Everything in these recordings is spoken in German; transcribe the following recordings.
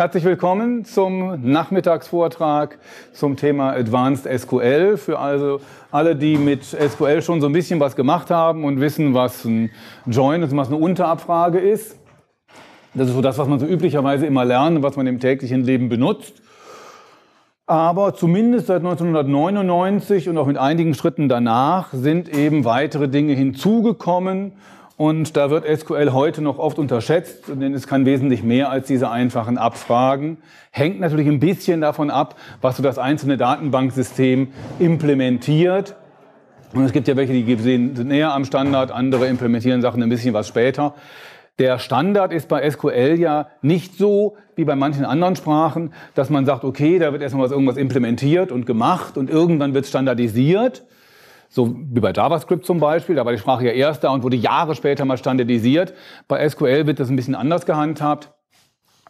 Herzlich willkommen zum Nachmittagsvortrag zum Thema Advanced SQL. Für also alle, die mit SQL schon so ein bisschen was gemacht haben und wissen, was ein Join, also was eine Unterabfrage ist. Das ist so das, was man so üblicherweise immer lernt und was man im täglichen Leben benutzt. Aber zumindest seit 1999 und auch mit einigen Schritten danach sind eben weitere Dinge hinzugekommen, und da wird SQL heute noch oft unterschätzt, denn es kann wesentlich mehr als diese einfachen Abfragen. Hängt natürlich ein bisschen davon ab, was so das einzelne Datenbanksystem implementiert. Und es gibt ja welche, die sind näher am Standard, andere implementieren Sachen ein bisschen was später. Der Standard ist bei SQL ja nicht so wie bei manchen anderen Sprachen, dass man sagt, okay, da wird erstmal irgendwas implementiert und gemacht und irgendwann wird es standardisiert so wie bei JavaScript zum Beispiel, da war die Sprache ja erst da und wurde Jahre später mal standardisiert. Bei SQL wird das ein bisschen anders gehandhabt.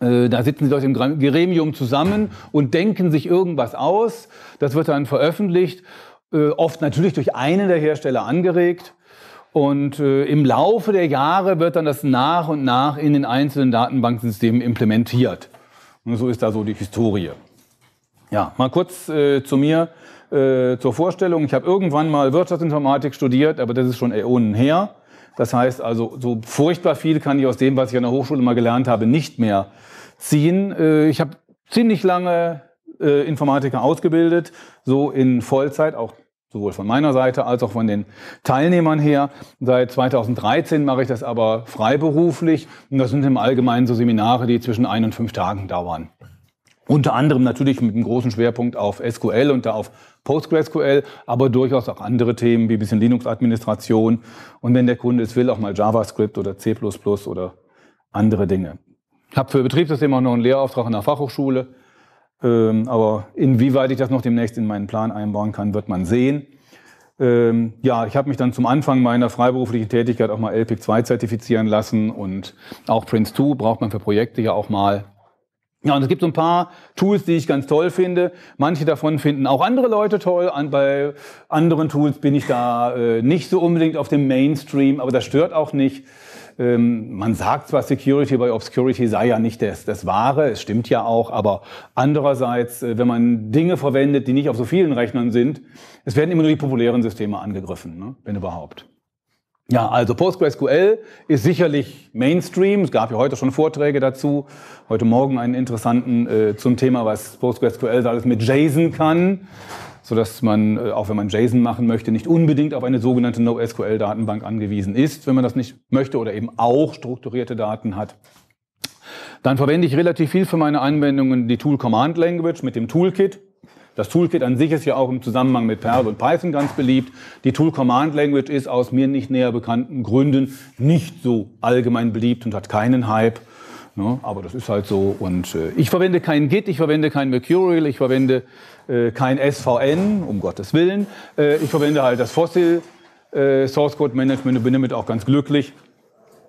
Äh, da sitzen sie dort im Gremium zusammen und denken sich irgendwas aus. Das wird dann veröffentlicht, äh, oft natürlich durch einen der Hersteller angeregt. Und äh, im Laufe der Jahre wird dann das nach und nach in den einzelnen Datenbanksystemen implementiert. Und so ist da so die Historie. Ja, mal kurz äh, zu mir äh, zur Vorstellung, ich habe irgendwann mal Wirtschaftsinformatik studiert, aber das ist schon Äonen her. Das heißt also, so furchtbar viel kann ich aus dem, was ich an der Hochschule mal gelernt habe, nicht mehr ziehen. Äh, ich habe ziemlich lange äh, Informatiker ausgebildet, so in Vollzeit, auch sowohl von meiner Seite als auch von den Teilnehmern her. Seit 2013 mache ich das aber freiberuflich und das sind im Allgemeinen so Seminare, die zwischen ein und fünf Tagen dauern. Unter anderem natürlich mit einem großen Schwerpunkt auf SQL und da auf PostgreSQL, aber durchaus auch andere Themen wie ein bisschen Linux-Administration und wenn der Kunde es will, auch mal JavaScript oder C++ oder andere Dinge. Ich habe für Betriebssysteme auch noch einen Lehrauftrag in der Fachhochschule, ähm, aber inwieweit ich das noch demnächst in meinen Plan einbauen kann, wird man sehen. Ähm, ja, ich habe mich dann zum Anfang meiner freiberuflichen Tätigkeit auch mal LPIC 2 zertifizieren lassen und auch Prince 2 braucht man für Projekte ja auch mal. Ja, und es gibt so ein paar Tools, die ich ganz toll finde. Manche davon finden auch andere Leute toll. An, bei anderen Tools bin ich da äh, nicht so unbedingt auf dem Mainstream, aber das stört auch nicht. Ähm, man sagt zwar, Security by Obscurity sei ja nicht das, das Wahre, es stimmt ja auch, aber andererseits, äh, wenn man Dinge verwendet, die nicht auf so vielen Rechnern sind, es werden immer nur die populären Systeme angegriffen, ne? wenn überhaupt. Ja, also PostgreSQL ist sicherlich Mainstream. Es gab ja heute schon Vorträge dazu. Heute Morgen einen interessanten äh, zum Thema, was PostgreSQL alles mit JSON kann, sodass man, äh, auch wenn man JSON machen möchte, nicht unbedingt auf eine sogenannte NoSQL-Datenbank angewiesen ist, wenn man das nicht möchte oder eben auch strukturierte Daten hat. Dann verwende ich relativ viel für meine Anwendungen die Tool Command Language mit dem Toolkit. Das Toolkit an sich ist ja auch im Zusammenhang mit Perl und Python ganz beliebt. Die Tool Command Language ist aus mir nicht näher bekannten Gründen nicht so allgemein beliebt und hat keinen Hype. Ne? Aber das ist halt so. Und äh, ich verwende kein Git, ich verwende kein Mercurial, ich verwende äh, kein SVN, um Gottes Willen. Äh, ich verwende halt das Fossil äh, Source Code Management und bin damit auch ganz glücklich.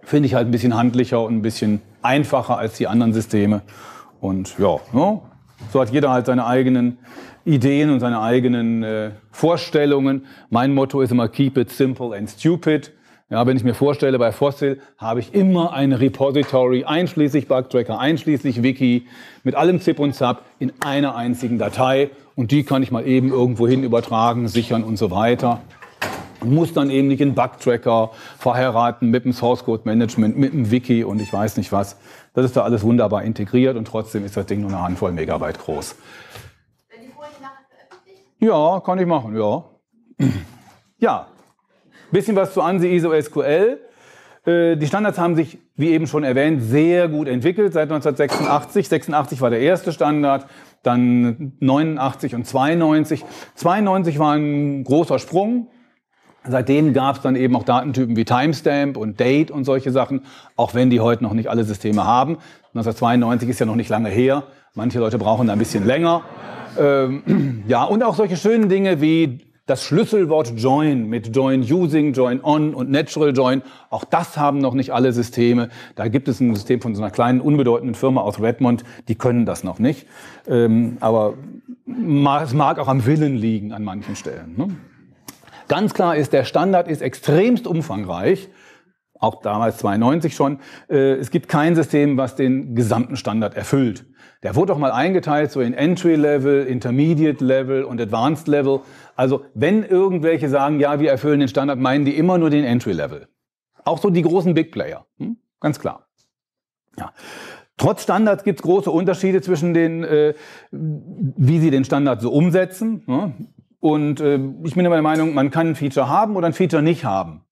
Finde ich halt ein bisschen handlicher und ein bisschen einfacher als die anderen Systeme. Und ja, ne? so hat jeder halt seine eigenen Ideen und seine eigenen äh, Vorstellungen. Mein Motto ist immer Keep it simple and stupid. Ja, wenn ich mir vorstelle, bei Fossil habe ich immer ein Repository, einschließlich Bugtracker, einschließlich Wiki, mit allem Zip und Zap in einer einzigen Datei. Und die kann ich mal eben irgendwohin übertragen, sichern und so weiter. Und muss dann eben nicht in Bugtracker verheiraten mit dem Source Code Management, mit dem Wiki und ich weiß nicht was. Das ist da alles wunderbar integriert und trotzdem ist das Ding nur eine Handvoll Megabyte groß. Ja, kann ich machen, ja. Ja, bisschen was zu ANSI ISO SQL. Äh, die Standards haben sich, wie eben schon erwähnt, sehr gut entwickelt seit 1986. 86 war der erste Standard, dann 89 und 92. 92 war ein großer Sprung. Seitdem gab es dann eben auch Datentypen wie Timestamp und Date und solche Sachen, auch wenn die heute noch nicht alle Systeme haben. 1992 ist ja noch nicht lange her. Manche Leute brauchen da ein bisschen länger. Ähm, ja, und auch solche schönen Dinge wie das Schlüsselwort Join mit Join Using, Join On und Natural Join, auch das haben noch nicht alle Systeme. Da gibt es ein System von so einer kleinen, unbedeutenden Firma aus Redmond, die können das noch nicht. Ähm, aber es mag auch am Willen liegen an manchen Stellen. Ne? Ganz klar ist, der Standard ist extremst umfangreich auch damals 92 schon, äh, es gibt kein System, was den gesamten Standard erfüllt. Der wurde doch mal eingeteilt so in Entry-Level, Intermediate-Level und Advanced-Level. Also wenn irgendwelche sagen, ja, wir erfüllen den Standard, meinen die immer nur den Entry-Level. Auch so die großen Big-Player, hm? ganz klar. Ja. Trotz Standards gibt es große Unterschiede zwischen den, äh, wie sie den Standard so umsetzen. Ne? Und äh, ich bin immer der Meinung, man kann ein Feature haben oder ein Feature nicht haben.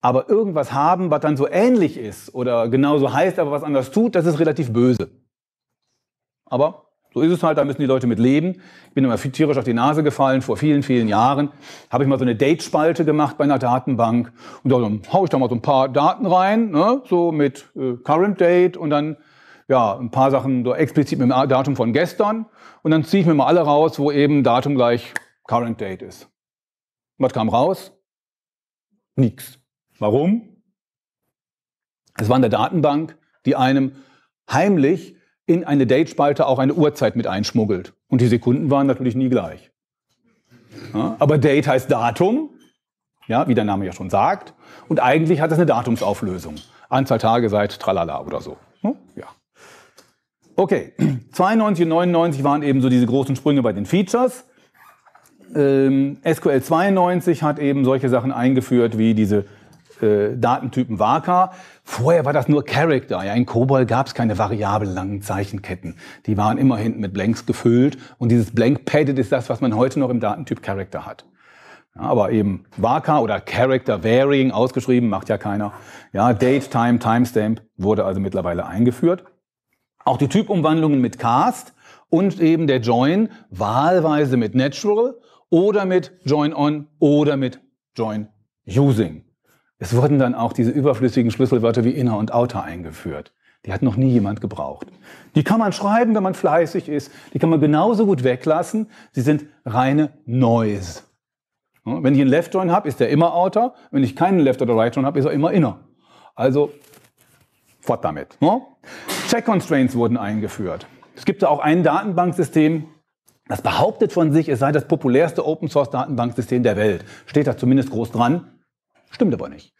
Aber irgendwas haben, was dann so ähnlich ist oder genauso heißt, aber was anders tut, das ist relativ böse. Aber so ist es halt, da müssen die Leute mit leben. Ich bin immer tierisch auf die Nase gefallen, vor vielen, vielen Jahren. Habe ich mal so eine Datespalte gemacht bei einer Datenbank. Und dann hm, haue ich da mal so ein paar Daten rein, ne? so mit äh, Current Date und dann ja, ein paar Sachen so explizit mit dem Datum von gestern. Und dann ziehe ich mir mal alle raus, wo eben Datum gleich Current Date ist. was kam raus? Nix. Warum? Es war in der Datenbank, die einem heimlich in eine Datespalte auch eine Uhrzeit mit einschmuggelt. Und die Sekunden waren natürlich nie gleich. Ja, aber Date heißt Datum, ja, wie der Name ja schon sagt. Und eigentlich hat es eine Datumsauflösung. Anzahl Tage seit tralala oder so. Hm? Ja. Okay, 92 und 99 waren eben so diese großen Sprünge bei den Features. Ähm, SQL 92 hat eben solche Sachen eingeführt wie diese äh, Datentypen Waka. Vorher war das nur Character. Ja, in COBOL gab es keine variablen langen Zeichenketten. Die waren immer hinten mit Blanks gefüllt. Und dieses Blank-Padded ist das, was man heute noch im Datentyp Character hat. Ja, aber eben Waka oder Character Varying ausgeschrieben, macht ja keiner. Ja, Date, Time, Timestamp wurde also mittlerweile eingeführt. Auch die Typumwandlungen mit Cast und eben der Join wahlweise mit Natural oder mit Join On oder mit Join Using. Es wurden dann auch diese überflüssigen Schlüsselwörter wie inner und outer eingeführt. Die hat noch nie jemand gebraucht. Die kann man schreiben, wenn man fleißig ist. Die kann man genauso gut weglassen. Sie sind reine Noise. Wenn ich einen Left Join habe, ist der immer Outer. Wenn ich keinen Left oder Right Join habe, ist er immer Inner. Also fort damit. Ne? Check Constraints wurden eingeführt. Es gibt da auch ein Datenbanksystem, das behauptet von sich, es sei das populärste Open Source Datenbanksystem der Welt. Steht da zumindest groß dran. Stimmt aber nicht.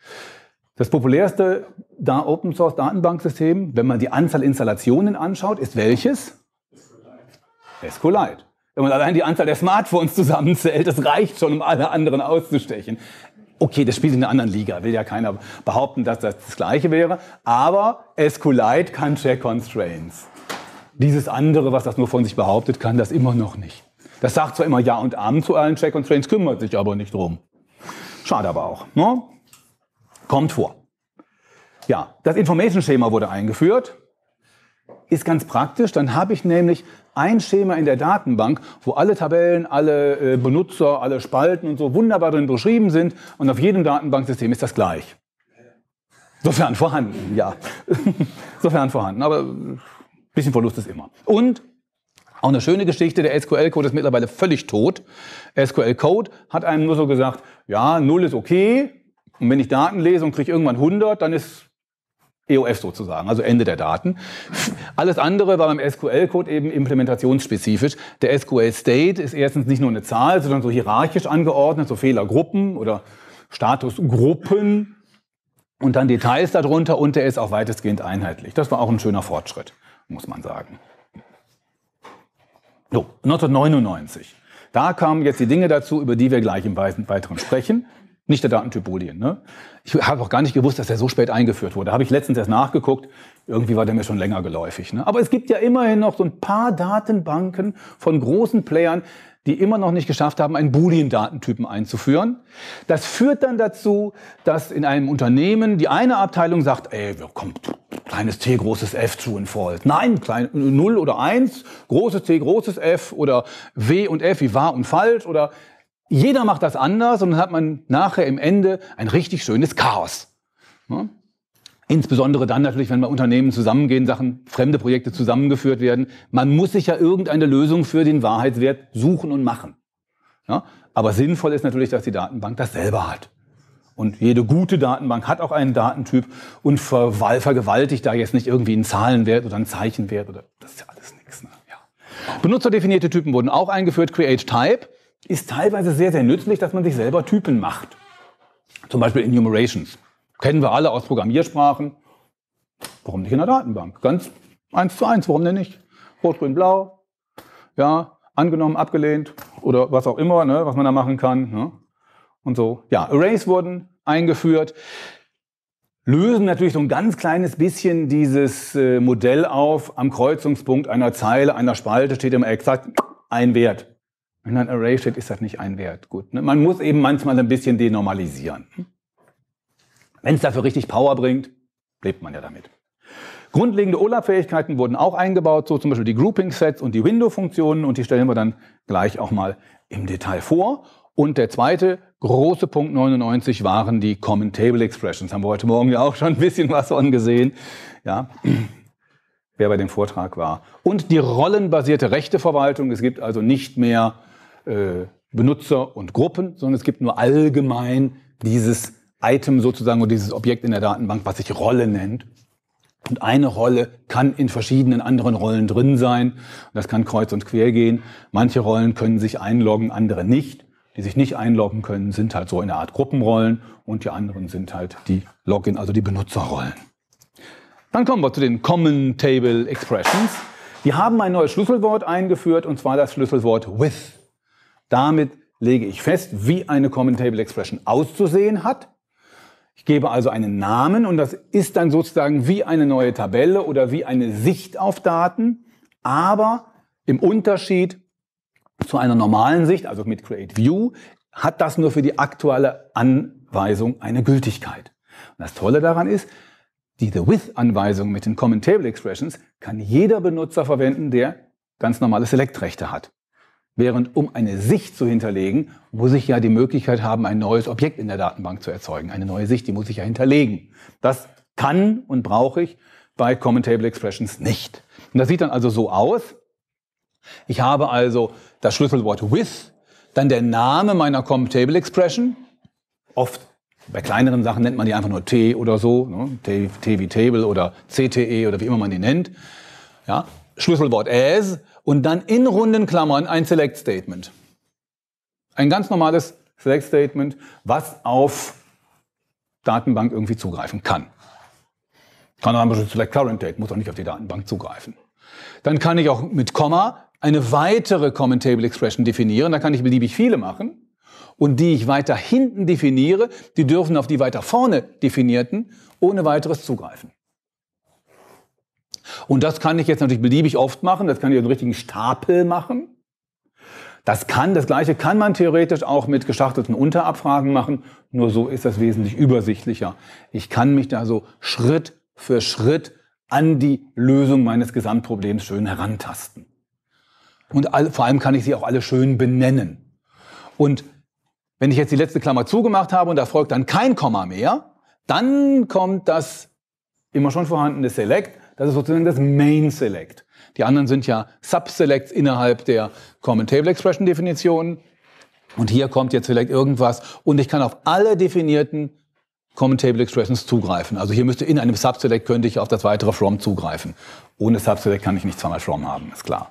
Das populärste da Open Source Datenbanksystem, wenn man die Anzahl Installationen anschaut, ist welches? SQLite. Wenn man allein die Anzahl der Smartphones zusammenzählt, das reicht schon, um alle anderen auszustechen. Okay, das spielt in einer anderen Liga, will ja keiner behaupten, dass das das gleiche wäre, aber SQLite kann Check Constraints. Dieses andere, was das nur von sich behauptet, kann das immer noch nicht. Das sagt zwar immer Ja und Abend zu allen Check Constraints, kümmert sich aber nicht drum. Schade aber auch. Ne? Kommt vor. Ja, das Information-Schema wurde eingeführt. Ist ganz praktisch, dann habe ich nämlich ein Schema in der Datenbank, wo alle Tabellen, alle äh, Benutzer, alle Spalten und so wunderbar drin beschrieben sind und auf jedem Datenbanksystem ist das gleich. Sofern vorhanden, ja. Sofern vorhanden, aber ein äh, bisschen Verlust ist immer. Und auch eine schöne Geschichte, der SQL-Code ist mittlerweile völlig tot. SQL-Code hat einem nur so gesagt, ja, 0 ist okay. Und wenn ich Daten lese und kriege irgendwann 100, dann ist EOF sozusagen, also Ende der Daten. Alles andere war beim SQL-Code eben implementationsspezifisch. Der SQL-State ist erstens nicht nur eine Zahl, sondern so hierarchisch angeordnet, so Fehlergruppen oder Statusgruppen und dann Details darunter und der ist auch weitestgehend einheitlich. Das war auch ein schöner Fortschritt, muss man sagen. So, 1999. Da kamen jetzt die Dinge dazu, über die wir gleich im Weiteren sprechen. Nicht der Datentyp Boolean. Ne? Ich habe auch gar nicht gewusst, dass er so spät eingeführt wurde. Da Habe ich letztens erst nachgeguckt. Irgendwie war der mir schon länger geläufig. Ne? Aber es gibt ja immerhin noch so ein paar Datenbanken von großen Playern, die immer noch nicht geschafft haben, einen Boolean-Datentypen einzuführen. Das führt dann dazu, dass in einem Unternehmen die eine Abteilung sagt, ey, kommt kleines t, großes F, true and false. Nein, klein, 0 oder 1, großes t, großes F oder W und F wie wahr und falsch oder jeder macht das anders und dann hat man nachher im Ende ein richtig schönes Chaos. Ne? Insbesondere dann natürlich, wenn bei Unternehmen zusammengehen, Sachen, fremde Projekte zusammengeführt werden. Man muss sich ja irgendeine Lösung für den Wahrheitswert suchen und machen. Ja? Aber sinnvoll ist natürlich, dass die Datenbank das selber hat. Und jede gute Datenbank hat auch einen Datentyp und vergewaltigt da jetzt nicht irgendwie einen Zahlenwert oder einen Zeichenwert oder das ist ja alles nichts. Ne? Ja. Benutzerdefinierte Typen wurden auch eingeführt. Create Type ist teilweise sehr, sehr nützlich, dass man sich selber Typen macht. Zum Beispiel Enumerations. Kennen wir alle aus Programmiersprachen. Warum nicht in der Datenbank? Ganz eins zu eins, warum denn nicht? Rot, Grün, Blau, ja, angenommen, abgelehnt oder was auch immer, ne, was man da machen kann. Ne? Und so. Ja, Arrays wurden eingeführt, lösen natürlich so ein ganz kleines bisschen dieses äh, Modell auf. Am Kreuzungspunkt einer Zeile, einer Spalte steht immer exakt ein Wert. Wenn ein Array steht, ist das nicht ein Wert. Gut. Ne? Man muss eben manchmal ein bisschen denormalisieren. Wenn es dafür richtig Power bringt, lebt man ja damit. Grundlegende OLAP-Fähigkeiten wurden auch eingebaut, so zum Beispiel die Grouping-Sets und die Window-Funktionen und die stellen wir dann gleich auch mal im Detail vor. Und der zweite große Punkt 99 waren die Common Table Expressions. Haben wir heute Morgen ja auch schon ein bisschen was von gesehen. Ja. Wer bei dem Vortrag war. Und die rollenbasierte Rechteverwaltung. Es gibt also nicht mehr äh, Benutzer und Gruppen, sondern es gibt nur allgemein dieses Item sozusagen oder dieses Objekt in der Datenbank, was sich Rolle nennt. Und eine Rolle kann in verschiedenen anderen Rollen drin sein. Das kann kreuz und quer gehen. Manche Rollen können sich einloggen, andere nicht. Die sich nicht einloggen können, sind halt so in eine Art Gruppenrollen und die anderen sind halt die Login, also die Benutzerrollen. Dann kommen wir zu den Common Table Expressions. Die haben ein neues Schlüsselwort eingeführt und zwar das Schlüsselwort with. Damit lege ich fest, wie eine Common Table Expression auszusehen hat ich gebe also einen Namen und das ist dann sozusagen wie eine neue Tabelle oder wie eine Sicht auf Daten, aber im Unterschied zu einer normalen Sicht, also mit Create View, hat das nur für die aktuelle Anweisung eine Gültigkeit. Und das Tolle daran ist, diese With-Anweisung mit den Common Table Expressions kann jeder Benutzer verwenden, der ganz normale Select-Rechte hat. Während um eine Sicht zu hinterlegen, muss ich ja die Möglichkeit haben, ein neues Objekt in der Datenbank zu erzeugen. Eine neue Sicht, die muss ich ja hinterlegen. Das kann und brauche ich bei Common Table Expressions nicht. Und das sieht dann also so aus. Ich habe also das Schlüsselwort with, dann der Name meiner Common Table Expression. Oft bei kleineren Sachen nennt man die einfach nur T oder so, ne? T, T wie Table oder CTE oder wie immer man die nennt. Ja? Schlüsselwort as, und dann in runden Klammern ein Select Statement. Ein ganz normales Select Statement, was auf Datenbank irgendwie zugreifen kann. Kann auch ein Select Current Date, muss auch nicht auf die Datenbank zugreifen. Dann kann ich auch mit Komma eine weitere Common Table Expression definieren. Da kann ich beliebig viele machen. Und die ich weiter hinten definiere, die dürfen auf die weiter vorne definierten ohne weiteres zugreifen. Und das kann ich jetzt natürlich beliebig oft machen. Das kann ich einen richtigen Stapel machen. Das kann, das Gleiche kann man theoretisch auch mit geschachtelten Unterabfragen machen. Nur so ist das wesentlich übersichtlicher. Ich kann mich da so Schritt für Schritt an die Lösung meines Gesamtproblems schön herantasten. Und all, vor allem kann ich sie auch alle schön benennen. Und wenn ich jetzt die letzte Klammer zugemacht habe und da folgt dann kein Komma mehr, dann kommt das immer schon vorhandene Select das ist sozusagen das Main Select. Die anderen sind ja Subselects innerhalb der Common Table Expression Definition. Und hier kommt jetzt vielleicht irgendwas und ich kann auf alle definierten Common Table Expressions zugreifen. Also hier müsste in einem Subselect könnte ich auf das weitere From zugreifen. Ohne Subselect kann ich nicht zweimal From haben, ist klar.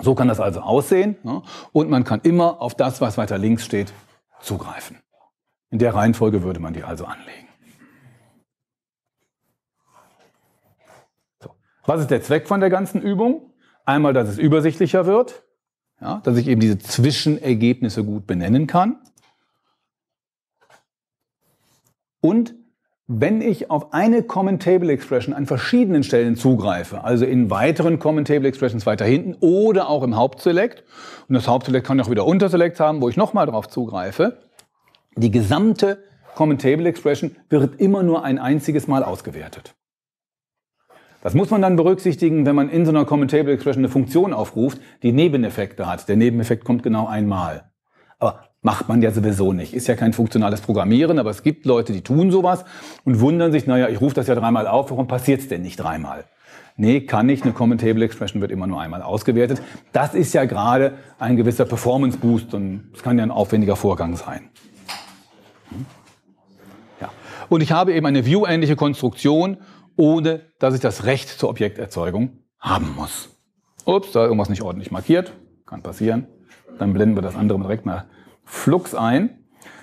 So kann das also aussehen. Und man kann immer auf das, was weiter links steht, zugreifen. In der Reihenfolge würde man die also anlegen. Was ist der Zweck von der ganzen Übung? Einmal, dass es übersichtlicher wird, ja, dass ich eben diese Zwischenergebnisse gut benennen kann. Und wenn ich auf eine Common Table Expression an verschiedenen Stellen zugreife, also in weiteren Common Table Expressions weiter hinten oder auch im Hauptselect, und das Hauptselect kann auch wieder Unterselect haben, wo ich nochmal drauf zugreife, die gesamte Common Table Expression wird immer nur ein einziges Mal ausgewertet. Das muss man dann berücksichtigen, wenn man in so einer Commentable Expression eine Funktion aufruft, die Nebeneffekte hat. Der Nebeneffekt kommt genau einmal. Aber macht man ja sowieso nicht. Ist ja kein funktionales Programmieren, aber es gibt Leute, die tun sowas und wundern sich, naja, ich rufe das ja dreimal auf, warum passiert es denn nicht dreimal? Nee, kann nicht. Eine Commentable Expression wird immer nur einmal ausgewertet. Das ist ja gerade ein gewisser Performance Boost und es kann ja ein aufwendiger Vorgang sein. Hm? Ja. Und ich habe eben eine View-ähnliche Konstruktion ohne dass ich das Recht zur Objekterzeugung haben muss. Ups, da irgendwas nicht ordentlich markiert. Kann passieren. Dann blenden wir das andere direkt mal Flux ein.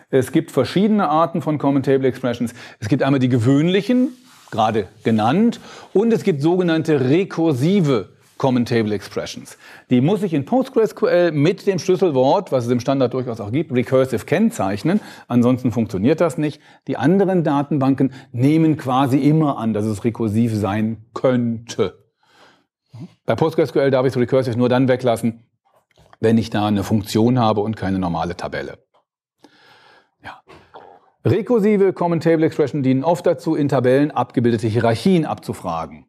Es gibt verschiedene Arten von Common Table Expressions. Es gibt einmal die gewöhnlichen, gerade genannt, und es gibt sogenannte rekursive Common Table Expressions. Die muss ich in PostgreSQL mit dem Schlüsselwort, was es im Standard durchaus auch gibt, recursive kennzeichnen. Ansonsten funktioniert das nicht. Die anderen Datenbanken nehmen quasi immer an, dass es rekursiv sein könnte. Bei PostgreSQL darf ich es recursive nur dann weglassen, wenn ich da eine Funktion habe und keine normale Tabelle. Ja. Rekursive Common Table Expressions dienen oft dazu, in Tabellen abgebildete Hierarchien abzufragen.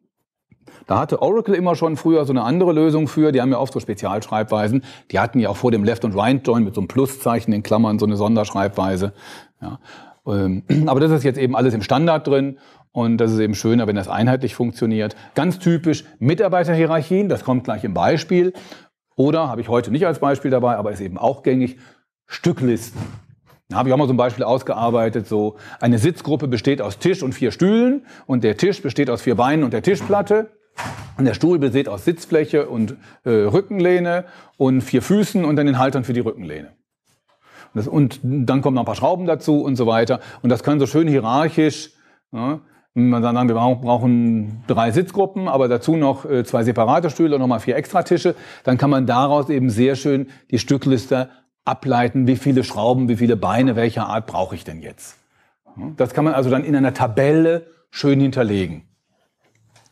Da hatte Oracle immer schon früher so eine andere Lösung für. Die haben ja oft so Spezialschreibweisen. Die hatten ja auch vor dem Left- und Right-Join mit so einem Pluszeichen in Klammern so eine Sonderschreibweise. Ja. Ähm, aber das ist jetzt eben alles im Standard drin und das ist eben schöner, wenn das einheitlich funktioniert. Ganz typisch Mitarbeiterhierarchien, das kommt gleich im Beispiel. Oder habe ich heute nicht als Beispiel dabei, aber ist eben auch gängig, Stücklisten. Da habe ich auch mal so ein Beispiel ausgearbeitet, so eine Sitzgruppe besteht aus Tisch und vier Stühlen und der Tisch besteht aus vier Beinen und der Tischplatte. Und der Stuhl besteht aus Sitzfläche und äh, Rückenlehne und vier Füßen und dann den Haltern für die Rückenlehne. Und, das, und, dann kommen noch ein paar Schrauben dazu und so weiter. Und das kann so schön hierarchisch, ja, ne, man kann sagen, wir brauchen drei Sitzgruppen, aber dazu noch äh, zwei separate Stühle und nochmal vier Extratische. Dann kann man daraus eben sehr schön die Stückliste ableiten, wie viele Schrauben, wie viele Beine, welcher Art brauche ich denn jetzt. Ne, das kann man also dann in einer Tabelle schön hinterlegen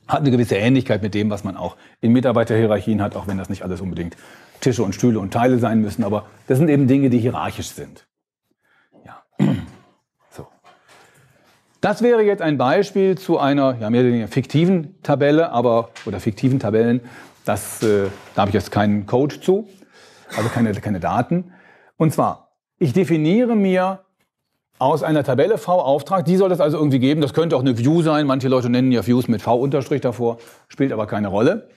hat eine gewisse Ähnlichkeit mit dem, was man auch in Mitarbeiterhierarchien hat, auch wenn das nicht alles unbedingt Tische und Stühle und Teile sein müssen. Aber das sind eben Dinge, die hierarchisch sind. Ja. So. Das wäre jetzt ein Beispiel zu einer ja, mehr oder weniger fiktiven Tabelle, aber oder fiktiven Tabellen. Das, äh, da habe ich jetzt keinen Code zu, also keine, keine Daten. Und zwar, ich definiere mir aus einer Tabelle V Auftrag, die soll es also irgendwie geben. Das könnte auch eine View sein. Manche Leute nennen ja Views mit V Unterstrich davor, spielt aber keine Rolle.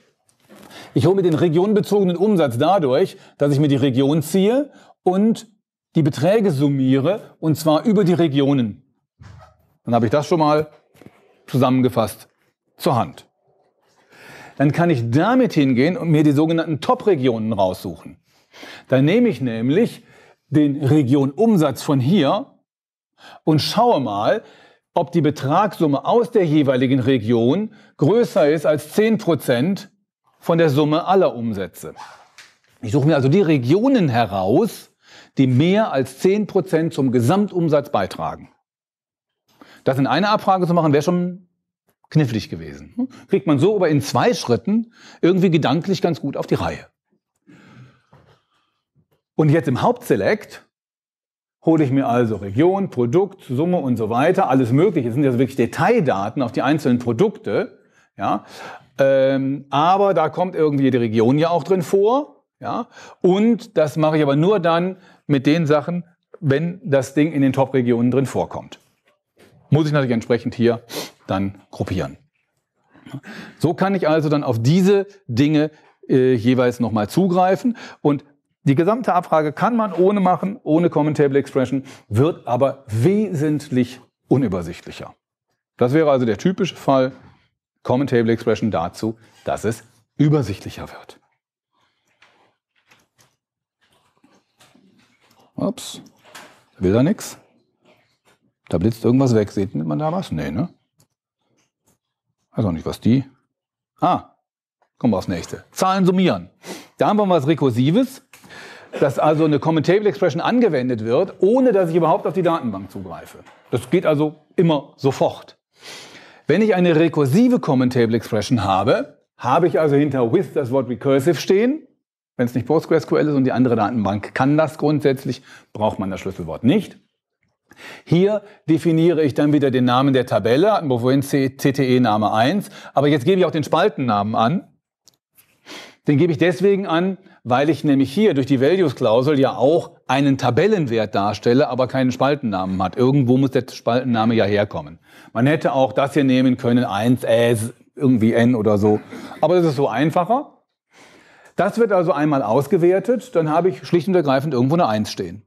Ich hole mir den regionbezogenen Umsatz dadurch, dass ich mir die Region ziehe und die Beträge summiere und zwar über die Regionen. Dann habe ich das schon mal zusammengefasst zur Hand. Dann kann ich damit hingehen und mir die sogenannten Top-Regionen raussuchen. Dann nehme ich nämlich den Regionumsatz von hier und schaue mal, ob die Betragssumme aus der jeweiligen Region größer ist als 10% von der Summe aller Umsätze. Ich suche mir also die Regionen heraus, die mehr als 10% zum Gesamtumsatz beitragen. Das in einer Abfrage zu machen, wäre schon knifflig gewesen. Kriegt man so aber in zwei Schritten irgendwie gedanklich ganz gut auf die Reihe. Und jetzt im Hauptselect hole ich mir also Region, Produkt, Summe und so weiter, alles Mögliche. Das sind ja wirklich Detaildaten auf die einzelnen Produkte. Ja? Ähm, aber da kommt irgendwie die Region ja auch drin vor. Ja? Und das mache ich aber nur dann mit den Sachen, wenn das Ding in den Top-Regionen drin vorkommt. Muss ich natürlich entsprechend hier dann gruppieren. So kann ich also dann auf diese Dinge äh, jeweils nochmal zugreifen. Und die gesamte Abfrage kann man ohne machen, ohne Common Table Expression, wird aber wesentlich unübersichtlicher. Das wäre also der typische Fall Common Table Expression dazu, dass es übersichtlicher wird. Ups, da will da nichts. Da blitzt irgendwas weg. Sieht man da was? Nee, ne? Weiß auch nicht, was die. Ah, kommen wir aufs nächste. Zahlen summieren. Da haben wir was Rekursives dass also eine Commentable Expression angewendet wird, ohne dass ich überhaupt auf die Datenbank zugreife. Das geht also immer sofort. Wenn ich eine rekursive Commentable Expression habe, habe ich also hinter with das Wort recursive stehen. Wenn es nicht PostgreSQL ist und die andere Datenbank kann das grundsätzlich, braucht man das Schlüsselwort nicht. Hier definiere ich dann wieder den Namen der Tabelle, hatten wir CTE-Name 1, aber jetzt gebe ich auch den Spaltennamen an. Den gebe ich deswegen an, weil ich nämlich hier durch die Values-Klausel ja auch einen Tabellenwert darstelle, aber keinen Spaltennamen hat. Irgendwo muss der Spaltenname ja herkommen. Man hätte auch das hier nehmen können, 1, S, irgendwie N oder so. Aber das ist so einfacher. Das wird also einmal ausgewertet, dann habe ich schlicht und ergreifend irgendwo eine 1 stehen.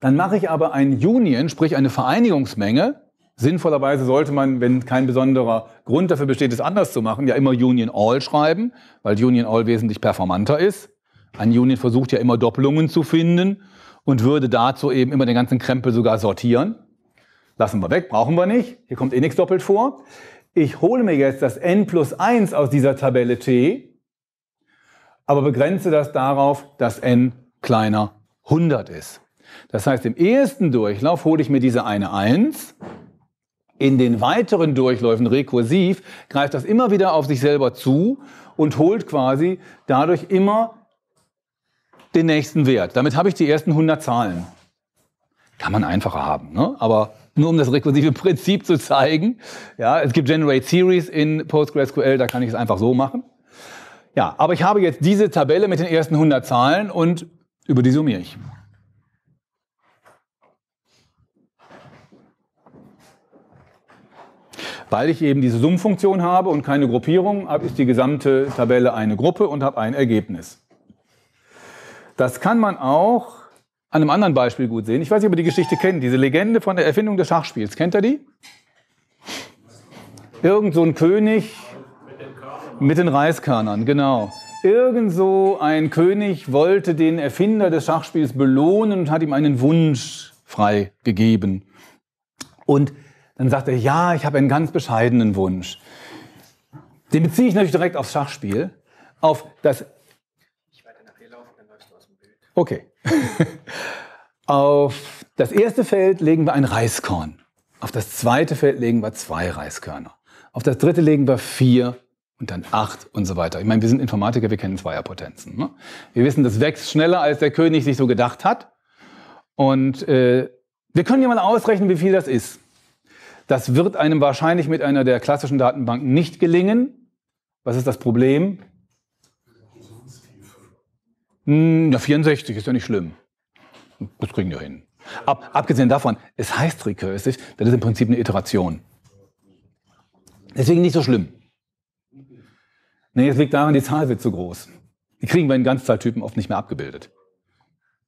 Dann mache ich aber ein Union, sprich eine Vereinigungsmenge Sinnvollerweise sollte man, wenn kein besonderer Grund dafür besteht, es anders zu machen, ja immer Union All schreiben, weil Union All wesentlich performanter ist. Ein Union versucht ja immer Doppelungen zu finden und würde dazu eben immer den ganzen Krempel sogar sortieren. Lassen wir weg, brauchen wir nicht. Hier kommt eh nichts doppelt vor. Ich hole mir jetzt das n plus 1 aus dieser Tabelle t, aber begrenze das darauf, dass n kleiner 100 ist. Das heißt, im ersten Durchlauf hole ich mir diese eine 1 in den weiteren Durchläufen rekursiv greift das immer wieder auf sich selber zu und holt quasi dadurch immer den nächsten Wert. Damit habe ich die ersten 100 Zahlen. Kann man einfacher haben, ne? aber nur um das rekursive Prinzip zu zeigen. Ja, es gibt Generate Series in PostgreSQL, da kann ich es einfach so machen. Ja, aber ich habe jetzt diese Tabelle mit den ersten 100 Zahlen und über die summiere ich. Weil ich eben diese Summenfunktion habe und keine Gruppierung, ist die gesamte Tabelle eine Gruppe und habe ein Ergebnis. Das kann man auch an einem anderen Beispiel gut sehen. Ich weiß nicht, ob ihr die Geschichte kennt. Diese Legende von der Erfindung des Schachspiels. Kennt ihr die? Irgend so ein König mit den Reiskörnern, genau. Irgend so ein König wollte den Erfinder des Schachspiels belohnen und hat ihm einen Wunsch freigegeben. Und dann sagt er, ja, ich habe einen ganz bescheidenen Wunsch. Den beziehe ich natürlich direkt aufs Schachspiel, auf das... Ich werde nach dir laufen, dann läufst du aus dem Bild. Okay. auf das erste Feld legen wir ein Reiskorn. Auf das zweite Feld legen wir zwei Reiskörner. Auf das dritte legen wir vier und dann acht und so weiter. Ich meine, wir sind Informatiker, wir kennen Zweierpotenzen. Ne? Wir wissen, das wächst schneller, als der König sich so gedacht hat. Und äh, wir können ja mal ausrechnen, wie viel das ist. Das wird einem wahrscheinlich mit einer der klassischen Datenbanken nicht gelingen. Was ist das Problem? ja, hm, 64 ist ja nicht schlimm. Das kriegen wir hin. Ab, abgesehen davon, es heißt recursive, das ist im Prinzip eine Iteration. Deswegen nicht so schlimm. Nee, es liegt daran, die Zahl wird zu groß. Die kriegen wir in Ganzzahltypen oft nicht mehr abgebildet.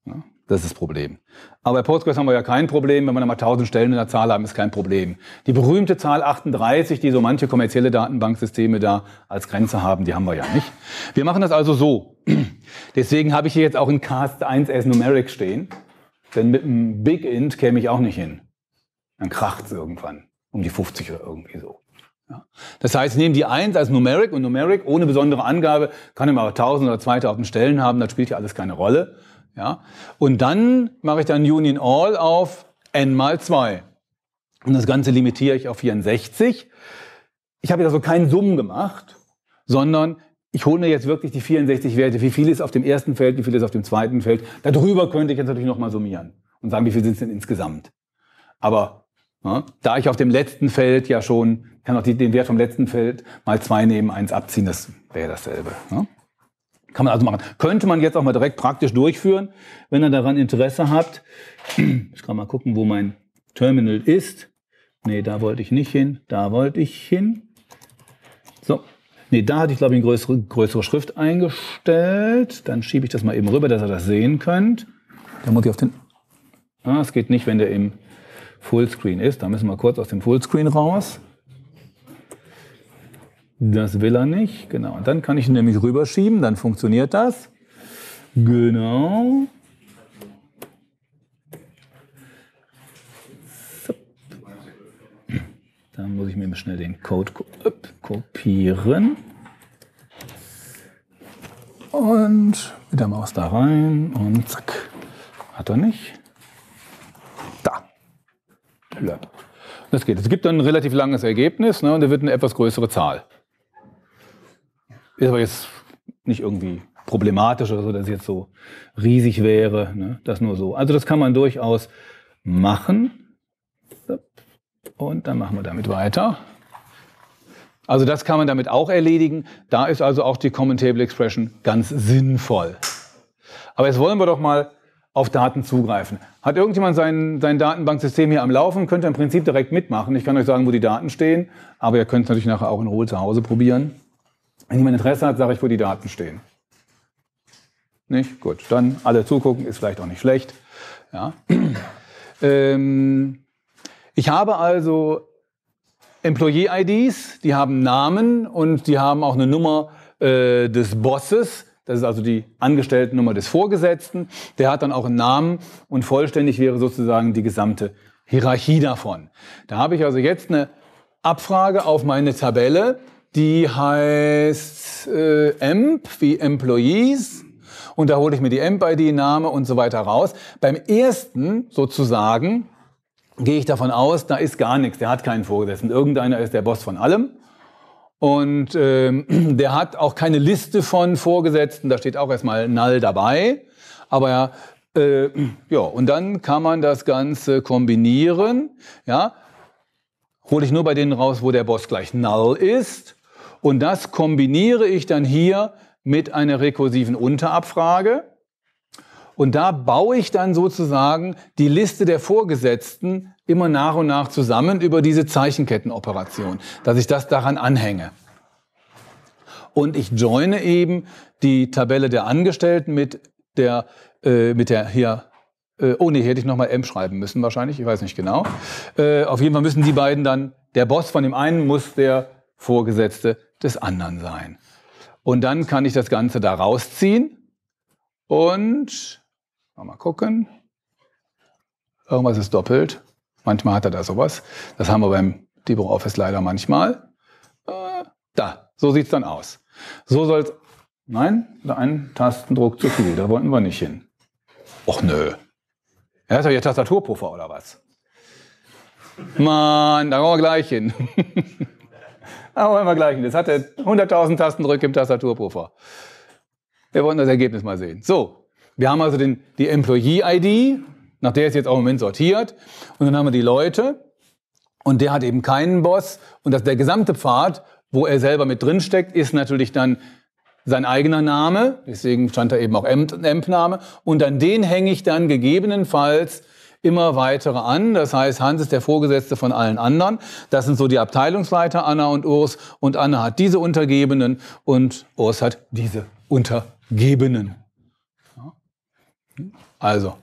Ja? Das ist das Problem. Aber bei Postgres haben wir ja kein Problem. Wenn wir mal 1000 Stellen in der Zahl haben, ist kein Problem. Die berühmte Zahl 38, die so manche kommerzielle Datenbanksysteme da als Grenze haben, die haben wir ja nicht. Wir machen das also so. Deswegen habe ich hier jetzt auch in Cast 1 as Numeric stehen. Denn mit einem Big Int käme ich auch nicht hin. Dann kracht es irgendwann. Um die 50 oder irgendwie so. Ja. Das heißt, nehmen die 1 als Numeric und Numeric ohne besondere Angabe kann immer 1000 oder 2000 Stellen haben, das spielt ja alles keine Rolle. Ja? Und dann mache ich dann Union All auf n mal 2. Und das Ganze limitiere ich auf 64. Ich habe jetzt also keinen Summen gemacht, sondern ich hole mir jetzt wirklich die 64 Werte. Wie viel ist auf dem ersten Feld, wie viel ist auf dem zweiten Feld? Darüber könnte ich jetzt natürlich nochmal summieren und sagen, wie viel sind es denn insgesamt. Aber ja, ne, da ich auf dem letzten Feld ja schon, kann auch die, den Wert vom letzten Feld mal 2 nehmen, 1 abziehen, das wäre dasselbe. Ja? Ne? Kann man also machen. Könnte man jetzt auch mal direkt praktisch durchführen, wenn ihr daran Interesse habt. Ich kann mal gucken, wo mein Terminal ist. Nee, da wollte ich nicht hin. Da wollte ich hin. So. Nee, da hatte ich, glaube ich, eine größere, größere Schrift eingestellt. Dann schiebe ich das mal eben rüber, dass ihr das sehen könnt. Da muss ich auf den... Ah, es geht nicht, wenn der im Fullscreen ist. Da müssen wir kurz aus dem Fullscreen raus. Das will er nicht, genau. Und dann kann ich ihn nämlich rüberschieben, dann funktioniert das. Genau. Dann muss ich mir schnell den Code kopieren. Und mit der Maus da rein und zack. Hat er nicht. Da. Das geht. Es gibt dann ein relativ langes Ergebnis ne, und da wird eine etwas größere Zahl. Ist aber jetzt nicht irgendwie problematisch oder so, dass es jetzt so riesig wäre. Ne? Das nur so. Also das kann man durchaus machen. Und dann machen wir damit weiter. Also das kann man damit auch erledigen. Da ist also auch die Common Table Expression ganz sinnvoll. Aber jetzt wollen wir doch mal auf Daten zugreifen. Hat irgendjemand sein, sein Datenbanksystem hier am Laufen, könnt ihr im Prinzip direkt mitmachen. Ich kann euch sagen, wo die Daten stehen, aber ihr könnt es natürlich nachher auch in Ruhe zu Hause probieren. Wenn jemand Interesse hat, sage ich, wo die Daten stehen. Nicht? Gut, dann alle zugucken, ist vielleicht auch nicht schlecht. Ja. Ähm, ich habe also Employee-IDs, die haben Namen und die haben auch eine Nummer äh, des Bosses. Das ist also die Angestelltennummer des Vorgesetzten. Der hat dann auch einen Namen und vollständig wäre sozusagen die gesamte Hierarchie davon. Da habe ich also jetzt eine Abfrage auf meine Tabelle die heißt äh, EMP wie Employees. Und da hole ich mir die EMP-ID, Name und so weiter raus. Beim ersten sozusagen gehe ich davon aus, da ist gar nichts, der hat keinen Vorgesetzten. Irgendeiner ist der Boss von allem. Und ähm, der hat auch keine Liste von Vorgesetzten, da steht auch erstmal null dabei. Aber ja, äh, ja, und dann kann man das Ganze kombinieren. Ja, hole ich nur bei denen raus, wo der Boss gleich null ist. Und das kombiniere ich dann hier mit einer rekursiven Unterabfrage. Und da baue ich dann sozusagen die Liste der Vorgesetzten immer nach und nach zusammen über diese Zeichenkettenoperation, dass ich das daran anhänge. Und ich joine eben die Tabelle der Angestellten mit der, äh, mit der hier, äh, oh nee, hätte ich nochmal M schreiben müssen wahrscheinlich, ich weiß nicht genau. Äh, auf jeden Fall müssen die beiden dann, der Boss von dem einen muss der Vorgesetzte des anderen sein. Und dann kann ich das Ganze da rausziehen und mal gucken. Irgendwas ist doppelt. Manchmal hat er da sowas. Das haben wir beim LibreOffice leider manchmal. Äh, da, so sieht es dann aus. So soll es. Nein, da einen Tastendruck zu viel. Da wollten wir nicht hin. Och nö. Er hat doch hier Tastaturpuffer oder was? Mann, da kommen wir gleich hin. Aber ah, wollen wir gleich. Das hatte 100.000 Tastendrücke im Tastaturpuffer. Wir wollten das Ergebnis mal sehen. So, wir haben also den, die Employee-ID, nach der ist jetzt auch im Moment sortiert. Und dann haben wir die Leute. Und der hat eben keinen Boss. Und das, der gesamte Pfad, wo er selber mit drin steckt, ist natürlich dann sein eigener Name. Deswegen stand da eben auch Emp-Name. Und an den hänge ich dann gegebenenfalls immer weitere an. Das heißt, Hans ist der Vorgesetzte von allen anderen. Das sind so die Abteilungsleiter Anna und Urs. Und Anna hat diese Untergebenen und Urs hat diese Untergebenen. Also,